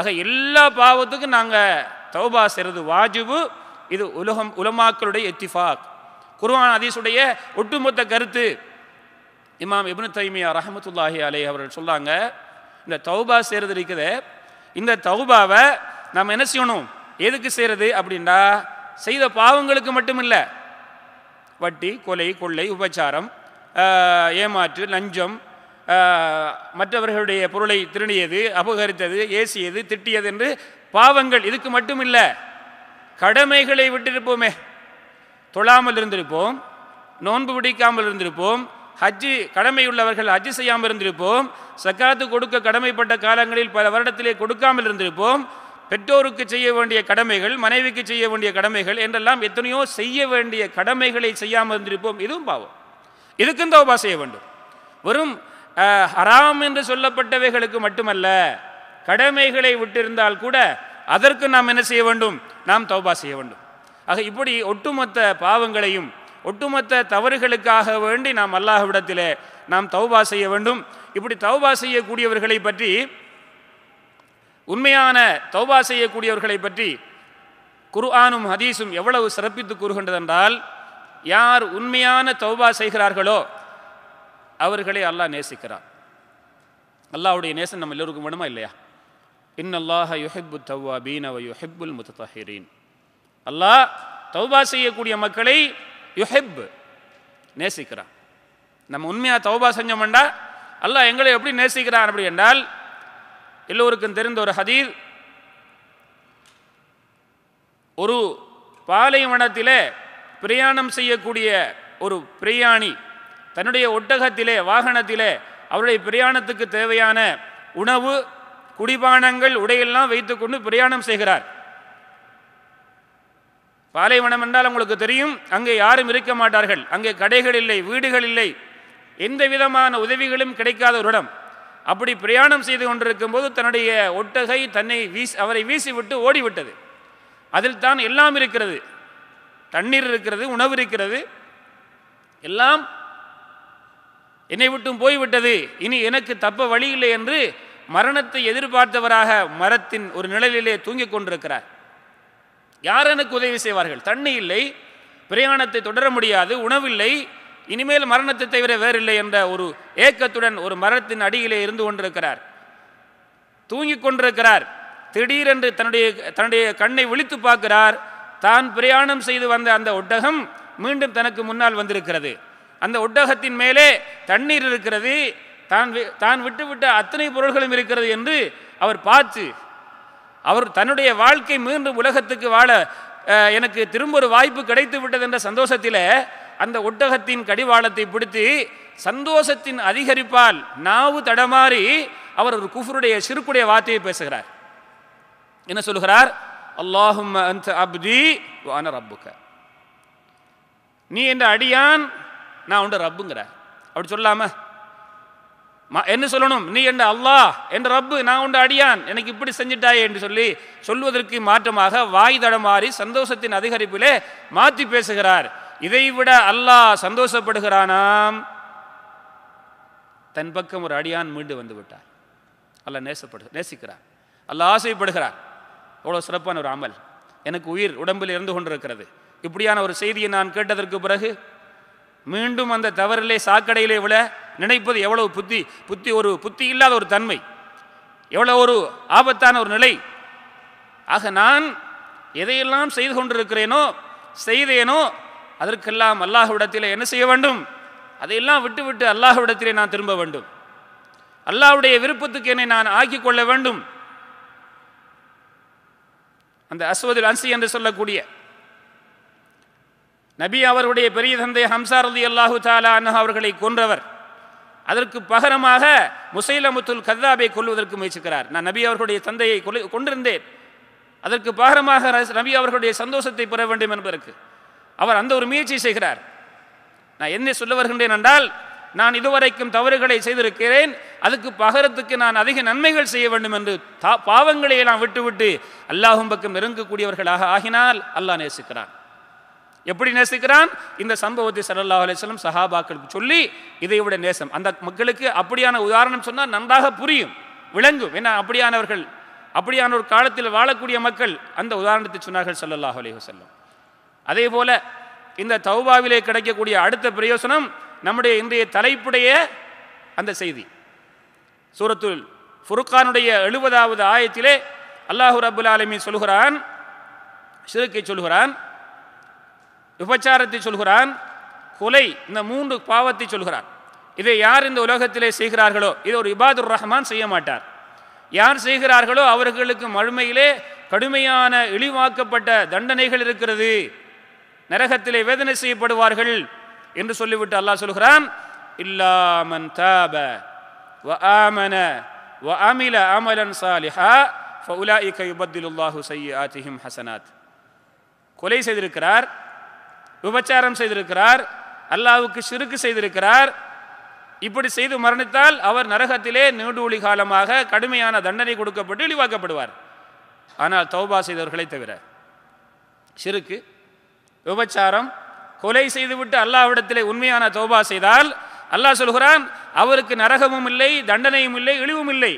ஆக எல்லா பாவத்துக்கும் நாங்கள் தௌபா செய்கிறது வாஜிபு இது உலகம் உலமாக்களுடைய எத்திஃபாக் குர்வான் அதீசுடைய ஒட்டுமொத்த கருத்து இமாம் இப்னு தைமியா ரஹமத்துல்லாஹி அலை அவர்கள் சொல்லாங்க இந்த தௌபா செய்கிறது இருக்குது இந்த தௌபாவை நம்ம என்ன செய்யணும் எதுக்கு செய்கிறது அப்படின்னா செய்த பாவங்களுக்கு மட்டும் இல்லை வட்டி கொலை கொள்ளை உபச்சாரம் ஏமாற்று லஞ்சம் மற்றவர்களுடைய பொருளை திருடியது அபகரித்தது ஏசியது திட்டியது என்று பாவங்கள் இதுக்கு மட்டுமில்லை கடமைகளை விட்டிருப்போமே தொழாமல் இருந்திருப்போம் நோன்பு பிடிக்காமல் இருந்திருப்போம் ஹஜ்ஜு கடமையுள்ளவர்கள் ஹஜ்ஜு செய்யாமல் இருந்திருப்போம் சக்காத்து கொடுக்க கடமைப்பட்ட காலங்களில் பல வருடத்திலே கொடுக்காமல் இருந்திருப்போம் பெற்றோருக்கு செய்ய வேண்டிய கடமைகள் மனைவிக்கு செய்ய வேண்டிய கடமைகள் என்றெல்லாம் எத்தனையோ செய்ய வேண்டிய கடமைகளை செய்யாமல் இருந்திருப்போம் இதுவும் பாவம் இதுக்கும் தௌபா செய்ய வேண்டும் வெறும் ஹராம் என்று சொல்லப்பட்டவைகளுக்கு மட்டுமல்ல கடமைகளை விட்டிருந்தால் கூட அதற்கு நாம் என்ன செய்ய வேண்டும் நாம் தௌபா செய்ய வேண்டும் ஆக இப்படி ஒட்டுமொத்த பாவங்களையும் ஒட்டுமொத்த தவறுகளுக்காக வேண்டி நாம் அல்லாஹ்விடத்தில் நாம் தௌபா செய்ய வேண்டும் இப்படி தௌபா செய்யக்கூடியவர்களை பற்றி உண்மையான தௌபா செய்யக்கூடியவர்களை பற்றி குர்ஆனும் ஹதீஸும் எவ்வளவு சிறப்பித்து கூறுகின்றதென்றால் யார் உண்மையான தௌபா செய்கிறார்களோ அவர்களை அல்லாஹ் நேசிக்கிறார் அல்லாவுடைய நேசம் நம்ம எல்லோருக்கும் வேணுமா இல்லையா இன்னல்லாஹ யுஹிப்பு தௌவா பீனவ யுஹிப்புல் முத்தஹிரீன் அல்லாஹ் தௌபா செய்யக்கூடிய மக்களை யுஹிப் நேசிக்கிறான் நம்ம உண்மையாக தௌபா செஞ்சோம்டா அல்லாஹ் எங்களை எப்படி நேசிக்கிறான் அப்படி என்றால் எல்லோருக்கும் தெரிந்த ஒரு ஹதீர் ஒரு பாலைவனத்திலே பிரயாணம் செய்யக்கூடிய ஒரு பிரயாணி தன்னுடைய ஒட்டகத்திலே வாகனத்திலே அவருடைய பிரயாணத்துக்கு தேவையான உணவு குடிபானங்கள் உடையெல்லாம் வைத்துக்கொண்டு பிரயாணம் செய்கிறார் பாலைவனம் என்றால் உங்களுக்கு தெரியும் அங்கே யாரும் இருக்க மாட்டார்கள் அங்கே கடைகள் இல்லை வீடுகள் இல்லை எந்த விதமான உதவிகளும் கிடைக்காத ஒரு இடம் அப்படி பிரயாணம் செய்து கொண்டிருக்கும் போது தன்னுடைய ஒட்டகை தன்னை வீசி அவரை வீசிவிட்டு ஓடிவிட்டது அதில் தான் எல்லாம் இருக்கிறது தண்ணீர் இருக்கிறது உணவு இருக்கிறது எல்லாம் என்னை விட்டும் போய்விட்டது இனி எனக்கு தப்ப வழி இல்லை என்று மரணத்தை எதிர்பார்த்தவராக மரத்தின் ஒரு நிழலிலே தூங்கிக் கொண்டிருக்கிறார் யார் எனக்கு உதவி செய்வார்கள் தண்ணி இல்லை பிரயாணத்தை தொடர முடியாது உணவில்லை இனிமேல் மரணத்தை தவிர வேறில்லை என்ற ஒரு ஏக்கத்துடன் ஒரு மரத்தின் அடியிலே இருந்து கொண்டிருக்கிறார் தூங்கிக் கொண்டிருக்கிறார் திடீரென்று தன்னுடைய தன்னுடைய கண்ணை விழித்து பார்க்கிறார் தான் பிரயாணம் செய்து வந்த அந்த ஒட்டகம் மீண்டும் தனக்கு முன்னால் வந்திருக்கிறது அந்த ஒட்டகத்தின் மேலே தண்ணீர் இருக்கிறது தான் தான் விட்டுவிட்ட அத்தனை பொருள்களும் இருக்கிறது என்று அவர் பார்த்து அவர் தன்னுடைய வாழ்க்கை மீண்டும் உலகத்துக்கு வாழ எனக்கு திரும்ப ஒரு வாய்ப்பு கிடைத்து விட்டது என்ற சந்தோஷத்தில் அந்த ஒட்டகத்தின் கடிவாளத்தை பிடித்து சந்தோஷத்தின் அதிகரிப்பால் நாவு தடமாறி அவர் ஒரு குஃபருடைய சிறுக்குடைய வார்த்தையை பேசுகிறார் என்ன சொல்கிறார் அல்லாஹும் அந்த அப்தி வான ரப்புக்க நீ என் அடியான் நான் உண்ட ரப்புங்கிற அப்படி சொல்லாம என்ன சொல்லணும் நீ என் அல்லாஹ் என் ரப்பு நான் உண்ட அடியான் எனக்கு இப்படி செஞ்சிட்டாயே என்று சொல்லி சொல்வதற்கு மாற்றமாக வாய் தடமாறி சந்தோஷத்தின் அதிகரிப்பிலே மாற்றி பேசுகிறார் இதைவிட அல்லாஹ் சந்தோஷப்படுகிறானாம் தன் பக்கம் ஒரு அடியான் மீண்டு வந்து விட்டார் அல்ல நேசப்படு நேசிக்கிறார் அல்ல ஆசைப்படுகிறார் அவ்வளோ சிறப்பான ஒரு அமல் எனக்கு உயிர் உடம்பில் இருந்து கொண்டிருக்கிறது இப்படியான ஒரு செய்தியை நான் கேட்டதற்கு பிறகு மீண்டும் அந்த தவறிலே சாக்கடையிலே விழ நினைப்பது எவ்வளவு புத்தி புத்தி ஒரு புத்தி இல்லாத ஒரு தன்மை எவ்வளோ ஒரு ஆபத்தான ஒரு நிலை ஆக நான் எதையெல்லாம் செய்து கொண்டிருக்கிறேனோ செய்தேனோ அதற்கெல்லாம் அல்லாஹுவிடத்தில் என்ன செய்ய வேண்டும் அதையெல்லாம் விட்டுவிட்டு அல்லாஹுவிடத்திலே நான் திரும்ப வேண்டும் அல்லாஹுடைய விருப்பத்துக்கு என்னை நான் ஆக்கிக்கொள்ள வேண்டும் அந்த அஸ்வது அன்சி என்று சொல்லக்கூடிய நபி அவருடைய பெரிய தந்தை ஹம்சார் அலி அல்லாஹு தாலா அவர்களை கொன்றவர் அதற்கு பகரமாக முசைலமுத்துல் கதாபை கொள்வதற்கு முயற்சிக்கிறார் நான் நபி அவர்களுடைய தந்தையை கொலை கொண்டிருந்தேன் அதற்கு பகரமாக நபி அவர்களுடைய சந்தோஷத்தை பெற வேண்டும் என்பதற்கு அவர் அந்த ஒரு முயற்சி செய்கிறார் நான் என்ன சொல்ல வருகின்றேன் என்றால் நான் இதுவரைக்கும் தவறுகளை செய்திருக்கிறேன் அதுக்கு பகரத்துக்கு நான் அதிக நன்மைகள் செய்ய வேண்டும் என்று தா பாவங்களை எல்லாம் விட்டுவிட்டு அல்லாஹும் பக்கம் நெருங்கக்கூடியவர்களாக ஆகினால் அல்லாஹ் நேசிக்கிறான் எப்படி நேசிக்கிறான் இந்த சம்பவத்தை சல்லா அலிஸ்லம் சஹாபாக்களுக்கு சொல்லி இதை விட நேசம் அந்த மக்களுக்கு அப்படியான உதாரணம் சொன்னால் நன்றாக புரியும் விளங்கும் ஏன்னா அப்படியானவர்கள் அப்படியான ஒரு காலத்தில் வாழக்கூடிய மக்கள் அந்த உதாரணத்தை சொன்னார்கள் சல்லல்லாஹ் அலி வசல்லம் அதே போல இந்த தௌபாவிலே கிடைக்கக்கூடிய அடுத்த பிரயோசனம் நம்முடைய இன்றைய தலைப்புடைய அந்த செய்தி சூரத்துல் ஃபுருக்கானுடைய எழுபதாவது ஆயத்திலே அல்லாஹூர் அபுல் ஆலமி சொல்கிறான் சிறுக்கை சொல்கிறான் விபச்சாரத்தை சொல்கிறான் கொலை இந்த மூன்று பாவத்தை சொல்கிறான் இதை யார் இந்த உலகத்திலே செய்கிறார்களோ இதை ஒரு இபாதுர் ரஹ்மான் செய்ய மாட்டார் யார் செய்கிறார்களோ அவர்களுக்கு மழுமையிலே கடுமையான இழிவாக்கப்பட்ட தண்டனைகள் இருக்கிறது நரகத்திலே வேதனை செய்யப்படுவார்கள் என்று சொல்லிவிட்டு அல்லாஹ் சொல்கிறான் இல்லாமன் தாப வ ஆமன வ அமில அமலன் சாலிஹா ஃபவுலாயிக யுபத்திலுல்லாஹு சையாத்திஹிம் ஹசனாத் கொலை செய்திருக்கிறார் விபச்சாரம் செய்திருக்கிறார் அல்லாவுக்கு சிறுக்கு செய்திருக்கிறார் இப்படி செய்து மரணித்தால் அவர் நரகத்திலே நீடூழி காலமாக கடுமையான தண்டனை கொடுக்கப்பட்டு இழிவாக்கப்படுவார் ஆனால் தௌபா செய்தவர்களை தவிர சிறுக்கு விபச்சாரம் கொலை செய்துவிட்டு அல்லாவிடத்திலே உண்மையான தோபா செய்தால் அல்லாஹ் சொல்கிறான் அவருக்கு நரகமும் இல்லை தண்டனையும் இல்லை இழிவும் இல்லை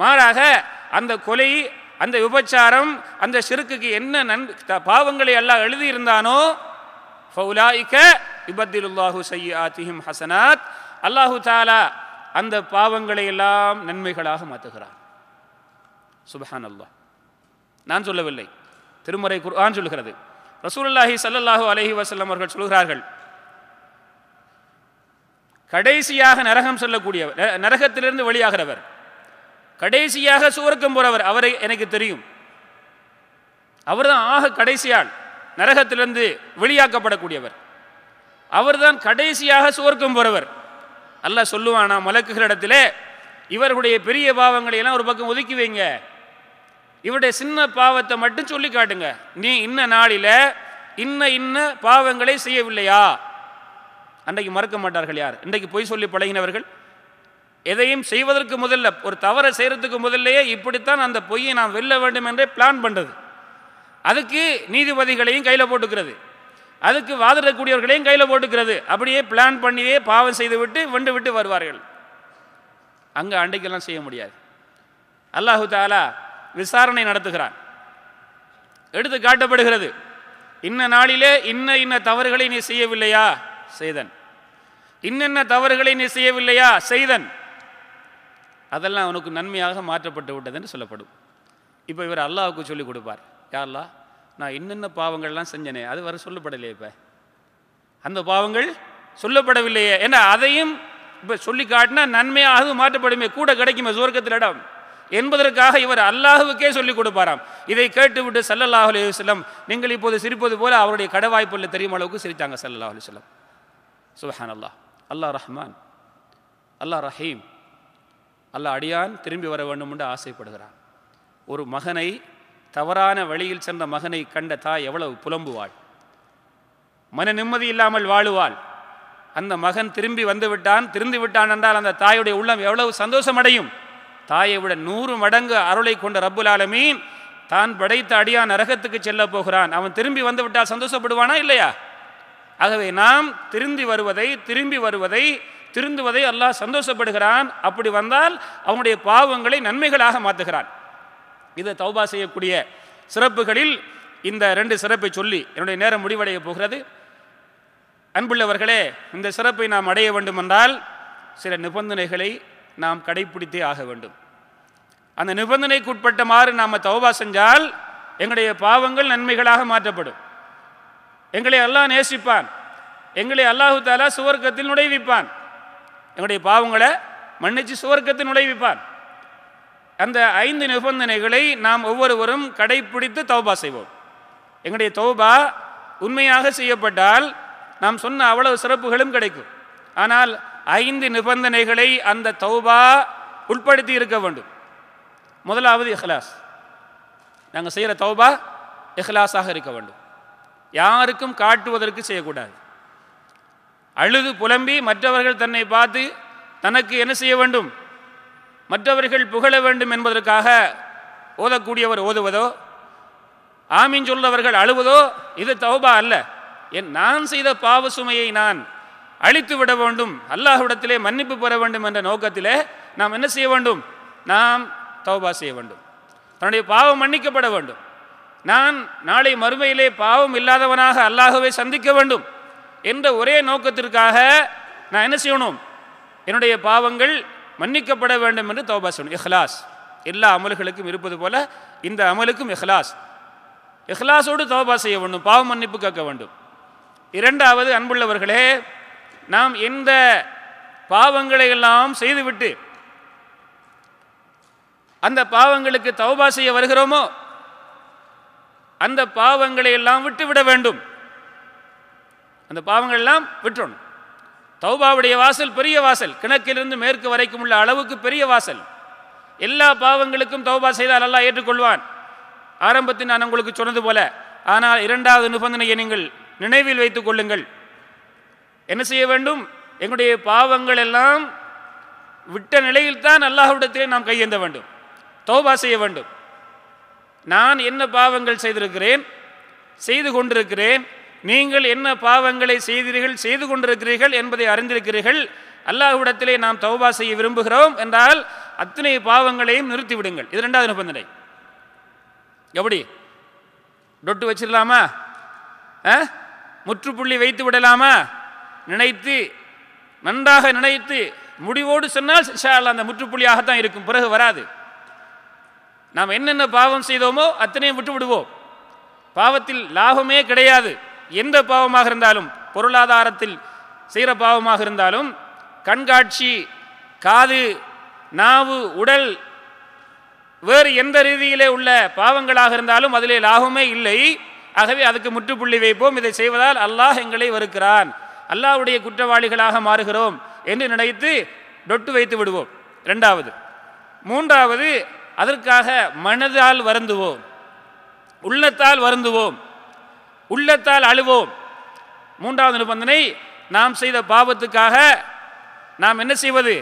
மாறாக அந்த கொலை அந்த விபச்சாரம் அந்த சிறுக்குக்கு என்ன நன் பாவங்களை எல்லாம் எழுதியிருந்தானோ இபத்திலுல்லாஹு விபத்திலுல்லாஹு ஆத்திஹிம் ஹசனாத் அல்லாஹு தாலா அந்த பாவங்களை எல்லாம் நன்மைகளாக மாற்றுகிறார் சுபஹான் அல்லாஹ் நான் சொல்லவில்லை திருமுறை குர்ஆன் சொல்கிறது ரசூலுல்லாஹி சல்லல்லாஹூ அலஹி வசல்லம் அவர்கள் சொல்கிறார்கள் கடைசியாக நரகம் சொல்லக்கூடியவர் நரகத்திலிருந்து வெளியாகிறவர் கடைசியாக சூரக்கம் போறவர் அவரை எனக்கு தெரியும் அவர்தான் ஆக கடைசியால் நரகத்திலிருந்து வெளியாக்கப்படக்கூடியவர் அவர்தான் கடைசியாக சுவர்க்கம் போறவர் அல்லாஹ் சொல்லுவானா மலக்குகளிடத்திலே இவர்களுடைய பெரிய பாவங்களை எல்லாம் ஒரு பக்கம் ஒதுக்கி வைங்க இவருடைய சின்ன பாவத்தை மட்டும் சொல்லி காட்டுங்க நீ இன்ன நாளில் இன்ன இன்ன பாவங்களை செய்யவில்லையா அன்றைக்கு மறக்க மாட்டார்கள் யார் இன்றைக்கு பொய் சொல்லி பழகினவர்கள் எதையும் செய்வதற்கு முதல்ல ஒரு தவறை செய்கிறதுக்கு முதல்லையே இப்படித்தான் அந்த பொய்யை நாம் வெல்ல வேண்டும் என்றே பிளான் பண்ணுறது அதுக்கு நீதிபதிகளையும் கையில் போட்டுக்கிறது அதுக்கு வாதிடக்கூடியவர்களையும் கையில் போட்டுக்கிறது அப்படியே பிளான் பண்ணியே பாவம் செய்துவிட்டு வெண்டு விட்டு வருவார்கள் அங்கே அன்றைக்கெல்லாம் செய்ய முடியாது அல்லாஹு தாலா விசாரணை நடத்துகிறார் எடுத்து காட்டப்படுகிறது இன்ன நாளிலே இன்ன இன்ன தவறுகளை நீ செய்யவில்லையா செய்தன் இன்னென்ன தவறுகளை நீ செய்யவில்லையா செய்தன் அதெல்லாம் அவனுக்கு நன்மையாக மாற்றப்பட்டு விட்டது சொல்லப்படும் இப்போ இவர் அல்லாவுக்கு சொல்லிக் கொடுப்பார் யார்லா நான் என்னென்ன பாவங்கள்லாம் செஞ்சனே அது வர சொல்லப்படலையே இப்போ அந்த பாவங்கள் சொல்லப்படவில்லையே ஏன்னா அதையும் இப்போ சொல்லி காட்டினா நன்மையாக மாற்றப்படுமே கூட கிடைக்குமே சுவர்க்கத்தில் இடம் என்பதற்காக இவர் அல்லாஹுவுக்கே சொல்லிக் கொடுப்பாராம் இதை கேட்டுவிட்டு சல்லல்லாஹ் அலுவலம் நீங்கள் இப்போது சிரிப்பது போல அவருடைய கடவாய்ப்புள்ள தெரியும் அளவுக்கு சிரித்தாங்க சல்லாஹ் அலுவலம் சுஹான் அல்லாஹ் அல்லாஹ் ரஹ்மான் அல்லாஹ் ரஹீம் அல்லாஹ் அடியான் திரும்பி வர வேண்டும் என்று ஆசைப்படுகிறான் ஒரு மகனை தவறான வழியில் சென்ற மகனை கண்ட தாய் எவ்வளவு புலம்புவாள் மன நிம்மதி இல்லாமல் வாழுவாள் அந்த மகன் திரும்பி வந்துவிட்டான் திருந்து விட்டான் என்றால் அந்த தாயுடைய உள்ளம் எவ்வளவு சந்தோஷமடையும் தாயை விட நூறு மடங்கு அருளை கொண்ட ரப்புலாலமீன் தான் படைத்த அடியான் நரகத்துக்கு செல்ல போகிறான் அவன் திரும்பி வந்துவிட்டால் சந்தோஷப்படுவானா இல்லையா ஆகவே நாம் திருந்தி வருவதை திரும்பி வருவதை திருந்துவதை அல்லாஹ் சந்தோஷப்படுகிறான் அப்படி வந்தால் அவனுடைய பாவங்களை நன்மைகளாக மாற்றுகிறான் இதை தௌபா செய்யக்கூடிய சிறப்புகளில் இந்த ரெண்டு சிறப்பை சொல்லி என்னுடைய நேரம் முடிவடைய போகிறது அன்புள்ளவர்களே இந்த சிறப்பை நாம் அடைய வேண்டுமென்றால் சில நிபந்தனைகளை நாம் கடைப்பிடித்தே ஆக வேண்டும் அந்த நிபந்தனைக்கு உட்பட்ட மாறு நாம் தௌபா செஞ்சால் எங்களுடைய பாவங்கள் நன்மைகளாக மாற்றப்படும் எங்களை அல்லாஹ் நேசிப்பான் எங்களை அல்லாஹு தாலா சுவர்க்கத்தில் நுழைவிப்பான் எங்களுடைய பாவங்களை மன்னிச்சு சுவர்க்கத்தில் நுழைவிப்பான் அந்த ஐந்து நிபந்தனைகளை நாம் ஒவ்வொருவரும் கடைப்பிடித்து தௌபா செய்வோம் எங்களுடைய தௌபா உண்மையாக செய்யப்பட்டால் நாம் சொன்ன அவ்வளவு சிறப்புகளும் கிடைக்கும் ஆனால் ஐந்து நிபந்தனைகளை அந்த தௌபா உட்படுத்தி இருக்க வேண்டும் முதலாவது இஹ்லாஸ் நாங்கள் செய்கிற தௌபா இஹ்லாஸாக இருக்க வேண்டும் யாருக்கும் காட்டுவதற்கு செய்யக்கூடாது அழுது புலம்பி மற்றவர்கள் தன்னை பார்த்து தனக்கு என்ன செய்ய வேண்டும் மற்றவர்கள் புகழ வேண்டும் என்பதற்காக ஓதக்கூடியவர் ஓதுவதோ ஆமீன் சொல்லவர்கள் அழுவதோ இது தௌபா அல்ல என் நான் செய்த பாவ சுமையை நான் அழித்து விட வேண்டும் அல்லாஹ்விடத்திலே மன்னிப்பு பெற வேண்டும் என்ற நோக்கத்திலே நாம் என்ன செய்ய வேண்டும் நாம் தௌபா செய்ய வேண்டும் தன்னுடைய பாவம் மன்னிக்கப்பட வேண்டும் நான் நாளை மறுமையிலே பாவம் இல்லாதவனாக அல்லாஹுவை சந்திக்க வேண்டும் என்ற ஒரே நோக்கத்திற்காக நான் என்ன செய்யணும் என்னுடைய பாவங்கள் மன்னிக்கப்பட வேண்டும் என்று தௌபா செய்யணும் இஹ்லாஸ் எல்லா அமல்களுக்கும் இருப்பது போல இந்த அமலுக்கும் இஹ்லாஸ் இஹ்லாஸோடு தௌபா செய்ய வேண்டும் பாவம் மன்னிப்பு கேட்க வேண்டும் இரண்டாவது அன்புள்ளவர்களே நாம் எந்த பாவங்களை எல்லாம் செய்துவிட்டு அந்த பாவங்களுக்கு தௌபா செய்ய வருகிறோமோ அந்த பாவங்களை எல்லாம் விட்டுவிட வேண்டும் அந்த பாவங்கள் எல்லாம் விட்டுறணும் தௌபாவுடைய வாசல் பெரிய வாசல் கிணக்கிலிருந்து மேற்கு வரைக்கும் உள்ள அளவுக்கு பெரிய வாசல் எல்லா பாவங்களுக்கும் தௌபா செய்தால் அல்லா ஏற்றுக்கொள்வான் ஆரம்பத்தில் நான் உங்களுக்கு சொன்னது போல ஆனால் இரண்டாவது நிபந்தனையை நீங்கள் நினைவில் வைத்துக் கொள்ளுங்கள் என்ன செய்ய வேண்டும் எங்களுடைய பாவங்கள் எல்லாம் விட்ட நிலையில் தான் அல்லாஹ்விடத்திலே நாம் கையேந்த வேண்டும் தௌபா செய்ய வேண்டும் நான் என்ன பாவங்கள் செய்திருக்கிறேன் செய்து கொண்டிருக்கிறேன் நீங்கள் என்ன பாவங்களை செய்தீர்கள் செய்து கொண்டிருக்கிறீர்கள் என்பதை அறிந்திருக்கிறீர்கள் அல்லாஹ்விடத்திலே நாம் தௌபா செய்ய விரும்புகிறோம் என்றால் அத்தனை பாவங்களையும் நிறுத்திவிடுங்கள் இது ரெண்டாவது நிபந்தனை எப்படி டொட்டு வச்சிடலாமா முற்றுப்புள்ளி வைத்து விடலாமா நினைத்து நன்றாக நினைத்து முடிவோடு சொன்னால் ஷால் அந்த முற்றுப்புள்ளியாகத்தான் இருக்கும் பிறகு வராது நாம் என்னென்ன பாவம் செய்தோமோ அத்தனையும் விட்டு விடுவோம் பாவத்தில் லாபமே கிடையாது எந்த பாவமாக இருந்தாலும் பொருளாதாரத்தில் செய்கிற பாவமாக இருந்தாலும் கண்காட்சி காது நாவு உடல் வேறு எந்த ரீதியிலே உள்ள பாவங்களாக இருந்தாலும் அதிலே லாபமே இல்லை ஆகவே அதுக்கு முற்றுப்புள்ளி வைப்போம் இதை செய்வதால் அல்லாஹ் எங்களை வருக்கிறான் அல்லாவுடைய குற்றவாளிகளாக மாறுகிறோம் என்று நினைத்து டொட்டு வைத்து விடுவோம் ரெண்டாவது மூன்றாவது அதற்காக மனதால் வருந்துவோம் உள்ளத்தால் வருந்துவோம் உள்ளத்தால் அழுவோம் மூன்றாவது நிபந்தனை நாம் செய்த பாவத்துக்காக நாம் என்ன செய்வது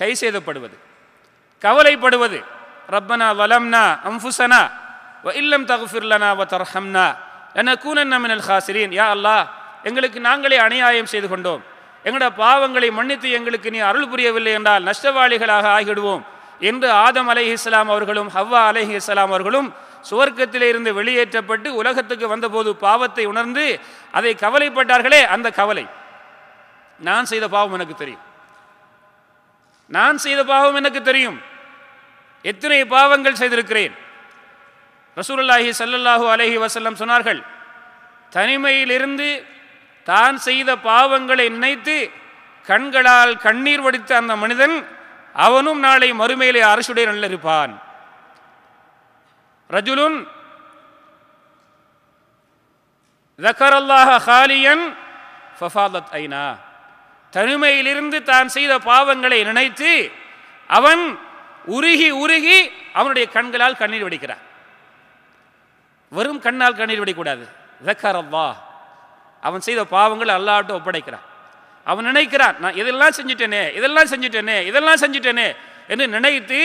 கை செய்தப்படுவது கவலைப்படுவது ரப்பனா வலம்னா அம்ஃபுசனா இல்லம் தகுஃபிர்லனா வ தர்ஹம்னா என கூனன் மினல் ஹாசிரீன் யா அல்லாஹ் எங்களுக்கு நாங்களே அநியாயம் செய்து கொண்டோம் எங்களோட பாவங்களை மன்னித்து எங்களுக்கு நீ அருள் புரியவில்லை என்றால் நஷ்டவாளிகளாக ஆகிவிடுவோம் என்று ஆதம் அலஹி இஸ்லாம் அவர்களும் ஹவ்வா அலஹி இஸ்லாம் அவர்களும் சுவர்க்கத்திலே இருந்து வெளியேற்றப்பட்டு உலகத்துக்கு வந்தபோது பாவத்தை உணர்ந்து அதை கவலைப்பட்டார்களே அந்த கவலை நான் செய்த பாவம் எனக்கு தெரியும் நான் செய்த பாவம் எனக்கு தெரியும் எத்தனை பாவங்கள் செய்திருக்கிறேன் அல்லாஹி சல்லாஹூ அலஹி வசல்லம் சொன்னார்கள் தனிமையிலிருந்து தான் செய்த பாவங்களை நினைத்து கண்களால் கண்ணீர் வடித்த அந்த மனிதன் அவனும் நாளை மறுமையிலே அரசுடைய நல்லிருப்பான் ரஜுலுன் ஹாலியன் ஐனா தனிமையிலிருந்து தான் செய்த பாவங்களை நினைத்து அவன் உருகி உருகி அவனுடைய கண்களால் கண்ணீர் வடிக்கிறான் வெறும் கண்ணால் கண்ணீர் வடிக்கூடாது அவன் செய்த பாவங்களை அல்லாட்ட ஒப்படைக்கிறான் அவன் நினைக்கிறான் நான் இதெல்லாம் செஞ்சுட்டேனே இதெல்லாம் செஞ்சுட்டேனே இதெல்லாம் செஞ்சுட்டேனே என்று நினைத்து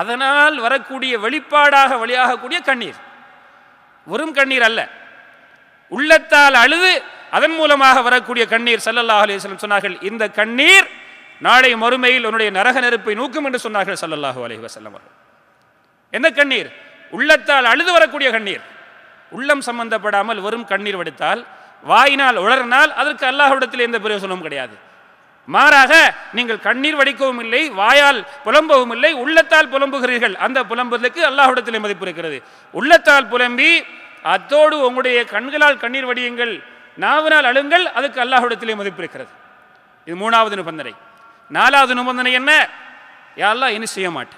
அதனால் வரக்கூடிய வெளிப்பாடாக வழியாகக்கூடிய கண்ணீர் வெறும் கண்ணீர் அல்ல உள்ளத்தால் அழுது அதன் மூலமாக வரக்கூடிய கண்ணீர் சல்லல்லாஹ் அலுவலம் சொன்னார்கள் இந்த கண்ணீர் நாளை மறுமையில் உன்னுடைய நரக நெருப்பை நூக்கும் என்று சொன்னார்கள் சல்லல்லாஹூ அலஹி வசல்லம் அவர்கள் எந்த கண்ணீர் உள்ளத்தால் அழுது வரக்கூடிய கண்ணீர் உள்ளம் சம்பந்தப்படாமல் வெறும் கண்ணீர் வடித்தால் வாயினால் உளறினால் அதற்கு அல்லாஹுடத்தில் எந்த பிரயோசனமும் கிடையாது மாறாக நீங்கள் கண்ணீர் வடிக்கவும் இல்லை வாயால் புலம்பவும் இல்லை உள்ளத்தால் புலம்புகிறீர்கள் அந்த புலம்புதலுக்கு அல்லாஹுடத்தில் மதிப்பு இருக்கிறது உள்ளத்தால் புலம்பி அத்தோடு உங்களுடைய கண்களால் கண்ணீர் வடியுங்கள் நாவினால் அழுங்கள் அதுக்கு அல்லாஹுடத்திலே மதிப்பு இருக்கிறது இது மூணாவது நிபந்தனை நாலாவது நிபந்தனை என்ன யாரெல்லாம் இனி செய்ய மாட்டேன்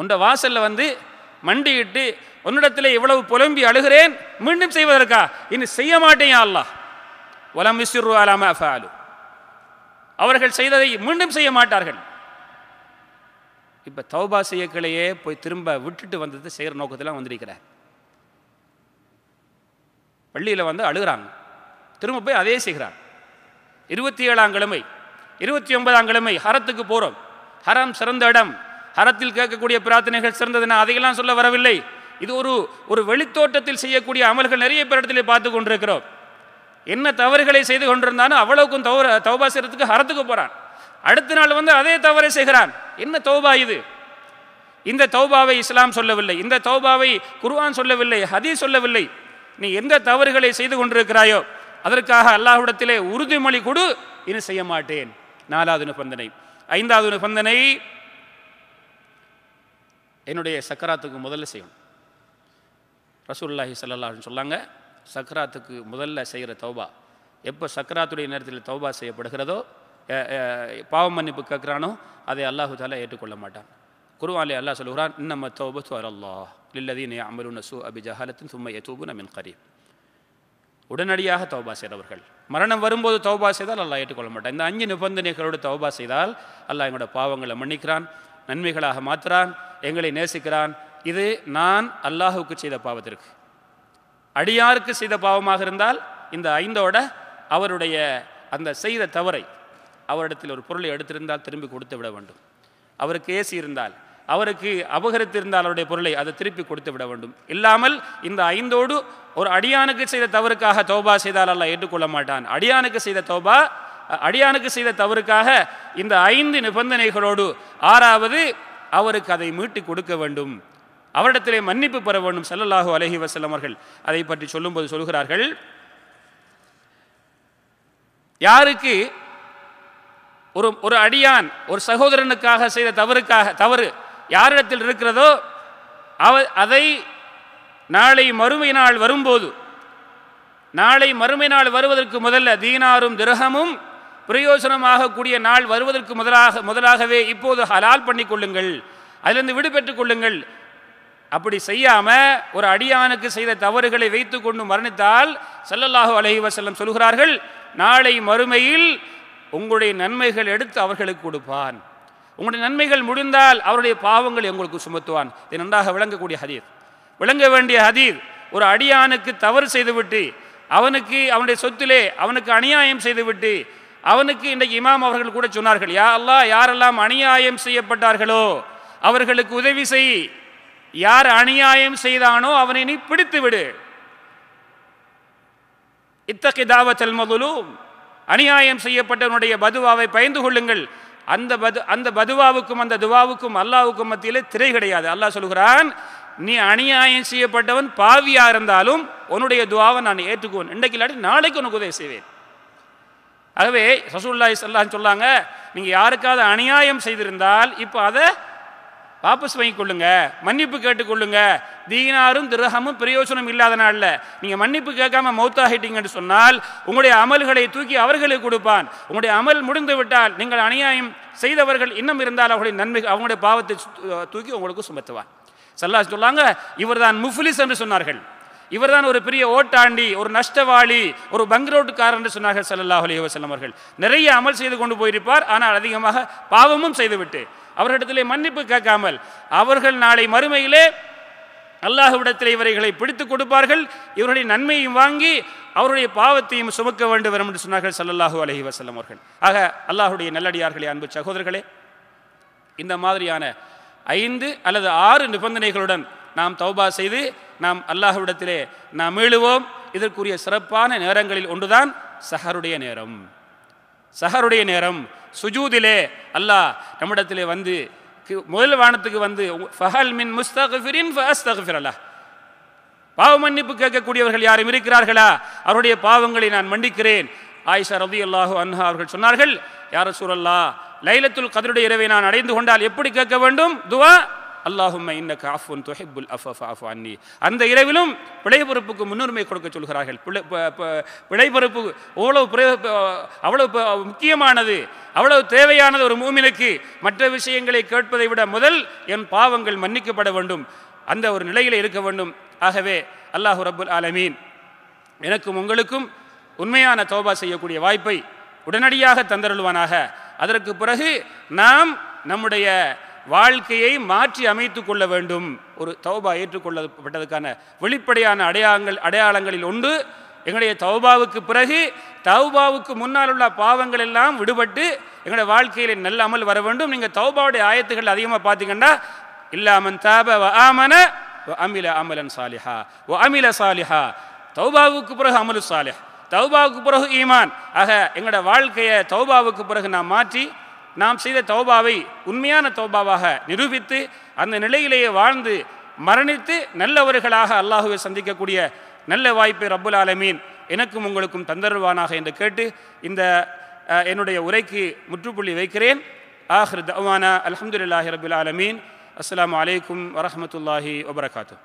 உண்ட வாசலில் வந்து மண்டியிட்டு உன்னிடத்தில் இவ்வளவு புலம்பி அழுகிறேன் மீண்டும் செய்வதற்கா இனி செய்ய மாட்டேன் அல்லாஹ் ஒலம் அவர்கள் செய்ததை மீண்டும் செய்ய மாட்டார்கள் இப்ப தௌபா செய்யக்களையே போய் திரும்ப விட்டுட்டு வந்தது செய்கிற நோக்கத்தில் வந்திருக்கிறார் பள்ளியில் வந்து அழுகிறாங்க திரும்ப போய் அதே செய்கிறார் இருபத்தி ஏழாம் கிழமை இருபத்தி ஒன்பதாம் கிழமை ஹரத்துக்கு போகிறோம் ஹரம் சிறந்த இடம் ஹரத்தில் கேட்கக்கூடிய பிரார்த்தனைகள் சிறந்ததுன்னா அதையெல்லாம் சொல்ல வரவில்லை இது ஒரு ஒரு வெளித்தோட்டத்தில் செய்யக்கூடிய அமல்கள் நிறைய இடத்துல பார்த்து கொண்டிருக்கிறோம் என்ன தவறுகளை செய்து கொண்டிருந்தானோ அவ்வளவுக்கும் தௌர தௌபா செய்கிறதுக்கு ஹரத்துக்கு போகிறான் அடுத்த நாள் வந்து அதே தவறை செய்கிறான் என்ன தௌபா இது இந்த தௌபாவை இஸ்லாம் சொல்லவில்லை இந்த தௌபாவை குர்வான் சொல்லவில்லை ஹதீஸ் சொல்லவில்லை நீ எந்த தவறுகளை செய்து கொண்டிருக்கிறாயோ அதற்காக அல்லாஹுடத்திலே உறுதிமொழி கொடு இனி செய்ய மாட்டேன் நாலாவது நிபந்தனை ஐந்தாவது நிபந்தனை என்னுடைய சக்கராத்துக்கு முதல்ல செய்யணும் ரசூல்லாஹி சல்லாஹ்னு சொல்லாங்க சக்ராத்துக்கு முதல்ல செய்கிற தௌபா எப்போ சக்ராத்துடைய நேரத்தில் தௌபா செய்யப்படுகிறதோ பாவம் மன்னிப்பு கேட்குறானோ அதை அல்லாஹு தாலா ஏற்றுக்கொள்ள மாட்டான் குருவாலே அல்லாஹ் சொல்கிறான் நம்ம தௌபு அல்லாஹ் இல்லதீன் அமருன் சு அபி ஜஹாலத்தின் சும்மை தூபு நமின் கரீம் உடனடியாக தௌபா செய்தவர்கள் மரணம் வரும்போது தௌபா செய்தால் அல்லாஹ் ஏற்றுக்கொள்ள மாட்டான் இந்த அஞ்சு நிபந்தனைகளோடு தௌபா செய்தால் அல்லாஹ் எங்களோட பாவங்களை மன்னிக்கிறான் நன்மைகளாக மாற்றுறான் எங்களை நேசிக்கிறான் இது நான் அல்லாஹுக்கு செய்த பாவத்திற்கு அடியாருக்கு செய்த பாவமாக இருந்தால் இந்த ஐந்தோட அவருடைய அந்த செய்த தவறை அவரிடத்தில் ஒரு பொருளை எடுத்திருந்தால் திரும்பி கொடுத்து விட வேண்டும் அவருக்கு ஏசி இருந்தால் அவருக்கு அபகரித்திருந்தால் அவருடைய பொருளை அதை திருப்பி கொடுத்து விட வேண்டும் இல்லாமல் இந்த ஐந்தோடு ஒரு அடியானுக்கு செய்த தவறுக்காக தோபா செய்தால் அல்ல ஏற்றுக்கொள்ள மாட்டான் அடியானுக்கு செய்த தோபா அடியானுக்கு செய்த தவறுக்காக இந்த ஐந்து நிபந்தனைகளோடு ஆறாவது அவருக்கு அதை மீட்டு கொடுக்க வேண்டும் அவரிடத்திலே மன்னிப்பு பெற வேண்டும் செல்லல்லாஹு அலஹி வசல்லம் அவர்கள் அதை பற்றி சொல்லும்போது சொல்கிறார்கள் யாருக்கு ஒரு ஒரு அடியான் ஒரு சகோதரனுக்காக செய்த தவறுக்காக தவறு யாரிடத்தில் இருக்கிறதோ அவ அதை நாளை மறுமை நாள் வரும்போது நாளை மறுமை நாள் வருவதற்கு முதல்ல தீனாரும் திரகமும் பிரயோஜனமாகக்கூடிய நாள் வருவதற்கு முதலாக முதலாகவே இப்போது ஹலால் பண்ணி கொள்ளுங்கள் அதிலிருந்து விடுபெற்றுக் கொள்ளுங்கள் அப்படி செய்யாமல் ஒரு அடியானுக்கு செய்த தவறுகளை வைத்து கொண்டு மரணித்தால் சல்லல்லாஹு அலஹி வசல்லம் சொல்கிறார்கள் நாளை மறுமையில் உங்களுடைய நன்மைகள் எடுத்து அவர்களுக்கு கொடுப்பான் உங்களுடைய நன்மைகள் முடிந்தால் அவருடைய பாவங்கள் உங்களுக்கு சுமத்துவான் இது நன்றாக விளங்கக்கூடிய ஹதீர் விளங்க வேண்டிய ஹதீர் ஒரு அடியானுக்கு தவறு செய்துவிட்டு அவனுக்கு அவனுடைய சொத்திலே அவனுக்கு அநியாயம் செய்துவிட்டு அவனுக்கு இன்றைக்கு இமாம் அவர்கள் கூட சொன்னார்கள் யா அல்லா யாரெல்லாம் அநியாயம் செய்யப்பட்டார்களோ அவர்களுக்கு உதவி செய் யார் அநியாயம் செய்தானோ அவனை நீ பிடித்து விடு இத்தகி தாவத்தல் முதலும் அநியாயம் செய்யப்பட்டவனுடைய பதுவாவை பயந்து கொள்ளுங்கள் அந்த பது அந்த பதுவாவுக்கும் அந்த துவாவுக்கும் அல்லாவுக்கும் மத்தியிலே திரை கிடையாது அல்லாஹ் சொல்கிறான் நீ அநியாயம் செய்யப்பட்டவன் பாவியாக இருந்தாலும் உன்னுடைய துவாவை நான் ஏற்றுக்குவேன் இன்றைக்கு இல்லாட்டி நாளைக்கு உனக்கு உதவி செய்வேன் ஆகவே ரசூல்லாய் சொல்லான்னு சொல்லாங்க நீங்கள் யாருக்காவது அநியாயம் செய்திருந்தால் இப்போ அதை வாபஸ் வாங்கி கொள்ளுங்க மன்னிப்பு கேட்டுக்கொள்ளுங்க தீனாரும் திருகமும் பிரயோஜனம் இல்லாத நாளில் நீங்கள் மன்னிப்பு கேட்காம மௌத்தாகிட்டீங்கன்னு சொன்னால் உங்களுடைய அமல்களை தூக்கி அவர்களுக்கு கொடுப்பான் உங்களுடைய அமல் முடிந்து விட்டால் நீங்கள் அநியாயம் செய்தவர்கள் இன்னும் இருந்தால் அவர்களுடைய நன்மை அவங்களுடைய பாவத்தை தூக்கி உங்களுக்கு சுமத்துவான் சல்லா சொல்லாங்க இவர் தான் முஃப்லிஸ் என்று சொன்னார்கள் இவர் தான் ஒரு பெரிய ஓட்டாண்டி ஒரு நஷ்டவாளி ஒரு பங்க்ரோட்டுக்காரர் என்று சொன்னார்கள் சல்லாஹ் அலி அவர்கள் நிறைய அமல் செய்து கொண்டு போயிருப்பார் ஆனால் அதிகமாக பாவமும் செய்துவிட்டு அவர்களிடத்திலே மன்னிப்பு கேட்காமல் அவர்கள் நாளை மறுமையிலே அல்லாஹுவிடத்தில் இவர்களை பிடித்து கொடுப்பார்கள் இவருடைய நன்மையும் வாங்கி அவருடைய பாவத்தையும் சுமக்க வேண்டு வரும் என்று சொன்னார்கள் சல்லல்லாஹூ அலஹி வசல்லம் அவர்கள் ஆக அல்லாஹுடைய நல்லடியார்களே அன்பு சகோதரர்களே இந்த மாதிரியான ஐந்து அல்லது ஆறு நிபந்தனைகளுடன் நாம் தௌபா செய்து நாம் அல்லாஹுவிடத்திலே நாம் மீளுவோம் இதற்குரிய சிறப்பான நேரங்களில் ஒன்றுதான் சஹருடைய நேரம் சஹருடைய நேரம் சுஜூதிலே அல்லாஹ் நம்மிடத்திலே வந்து முதல் வானத்துக்கு வந்து ஃபஹல் மின் முஸ்தகிரின் ஃபஸ்தகிர் அல்லாஹ் பாவ மன்னிப்பு கேட்கக்கூடியவர்கள் யாரும் இருக்கிறார்களா அவருடைய பாவங்களை நான் மன்னிக்கிறேன் ஆயிஷா ரபி அல்லாஹு அன்ஹா அவர்கள் சொன்னார்கள் யார சூரல்லா லைலத்துல் கதருடைய இரவை நான் அடைந்து கொண்டால் எப்படி கேட்க வேண்டும் துவா அல்லாஹும் இன்னக்கு அஃபுன் தொஹிபுல் அஃப் அஃப் அன்னி அந்த இரவிலும் பிழை பொறுப்புக்கு முன்னுரிமை கொடுக்க சொல்கிறார்கள் பிழை பொறுப்பு அவ்வளவு அவ்வளவு முக்கியமானது அவ்வளவு தேவையானது ஒரு மூமினுக்கு மற்ற விஷயங்களை கேட்பதை விட முதல் என் பாவங்கள் மன்னிக்கப்பட வேண்டும் அந்த ஒரு நிலையில் இருக்க வேண்டும் ஆகவே அல்லாஹு ரபுல் ஆலமீன் எனக்கும் உங்களுக்கும் உண்மையான தோபா செய்யக்கூடிய வாய்ப்பை உடனடியாக தந்தருள்வானாக அதற்கு பிறகு நாம் நம்முடைய வாழ்க்கையை மாற்றி அமைத்து கொள்ள வேண்டும் ஒரு தௌபா ஏற்றுக்கொள்ளப்பட்டதுக்கான வெளிப்படையான அடையாளங்கள் அடையாளங்களில் ஒன்று எங்களுடைய தௌபாவுக்கு பிறகு தௌபாவுக்கு முன்னால் உள்ள பாவங்கள் எல்லாம் விடுபட்டு எங்களுடைய வாழ்க்கையில் நல்ல அமல் வர வேண்டும் நீங்கள் தௌபாவுடைய ஆயத்துகள் அதிகமாக பார்த்தீங்கன்னா இல்லாமன் தாப வ ஓ அமில அமலன் சாலிஹா ஓ அமில சாலிஹா தௌபாவுக்கு பிறகு அமலு சாலிஹா தௌபாவுக்கு பிறகு ஈமான் ஆக எங்களோட வாழ்க்கையை தௌபாவுக்கு பிறகு நான் மாற்றி நாம் செய்த தௌபாவை உண்மையான தௌபாவாக நிரூபித்து அந்த நிலையிலேயே வாழ்ந்து மரணித்து நல்லவர்களாக அல்லாஹுவை சந்திக்கக்கூடிய நல்ல வாய்ப்பை ரப்புல் ஆலமீன் எனக்கும் உங்களுக்கும் தந்தருவானாக என்று கேட்டு இந்த என்னுடைய உரைக்கு முற்றுப்புள்ளி வைக்கிறேன் ஆஹிர் தவானா அலமதுல்லாஹி ரபுல் ஆலமீன் அஸ்லாம் வலைக்கம் வரமத்துல்லாஹி வபரகாத்தூ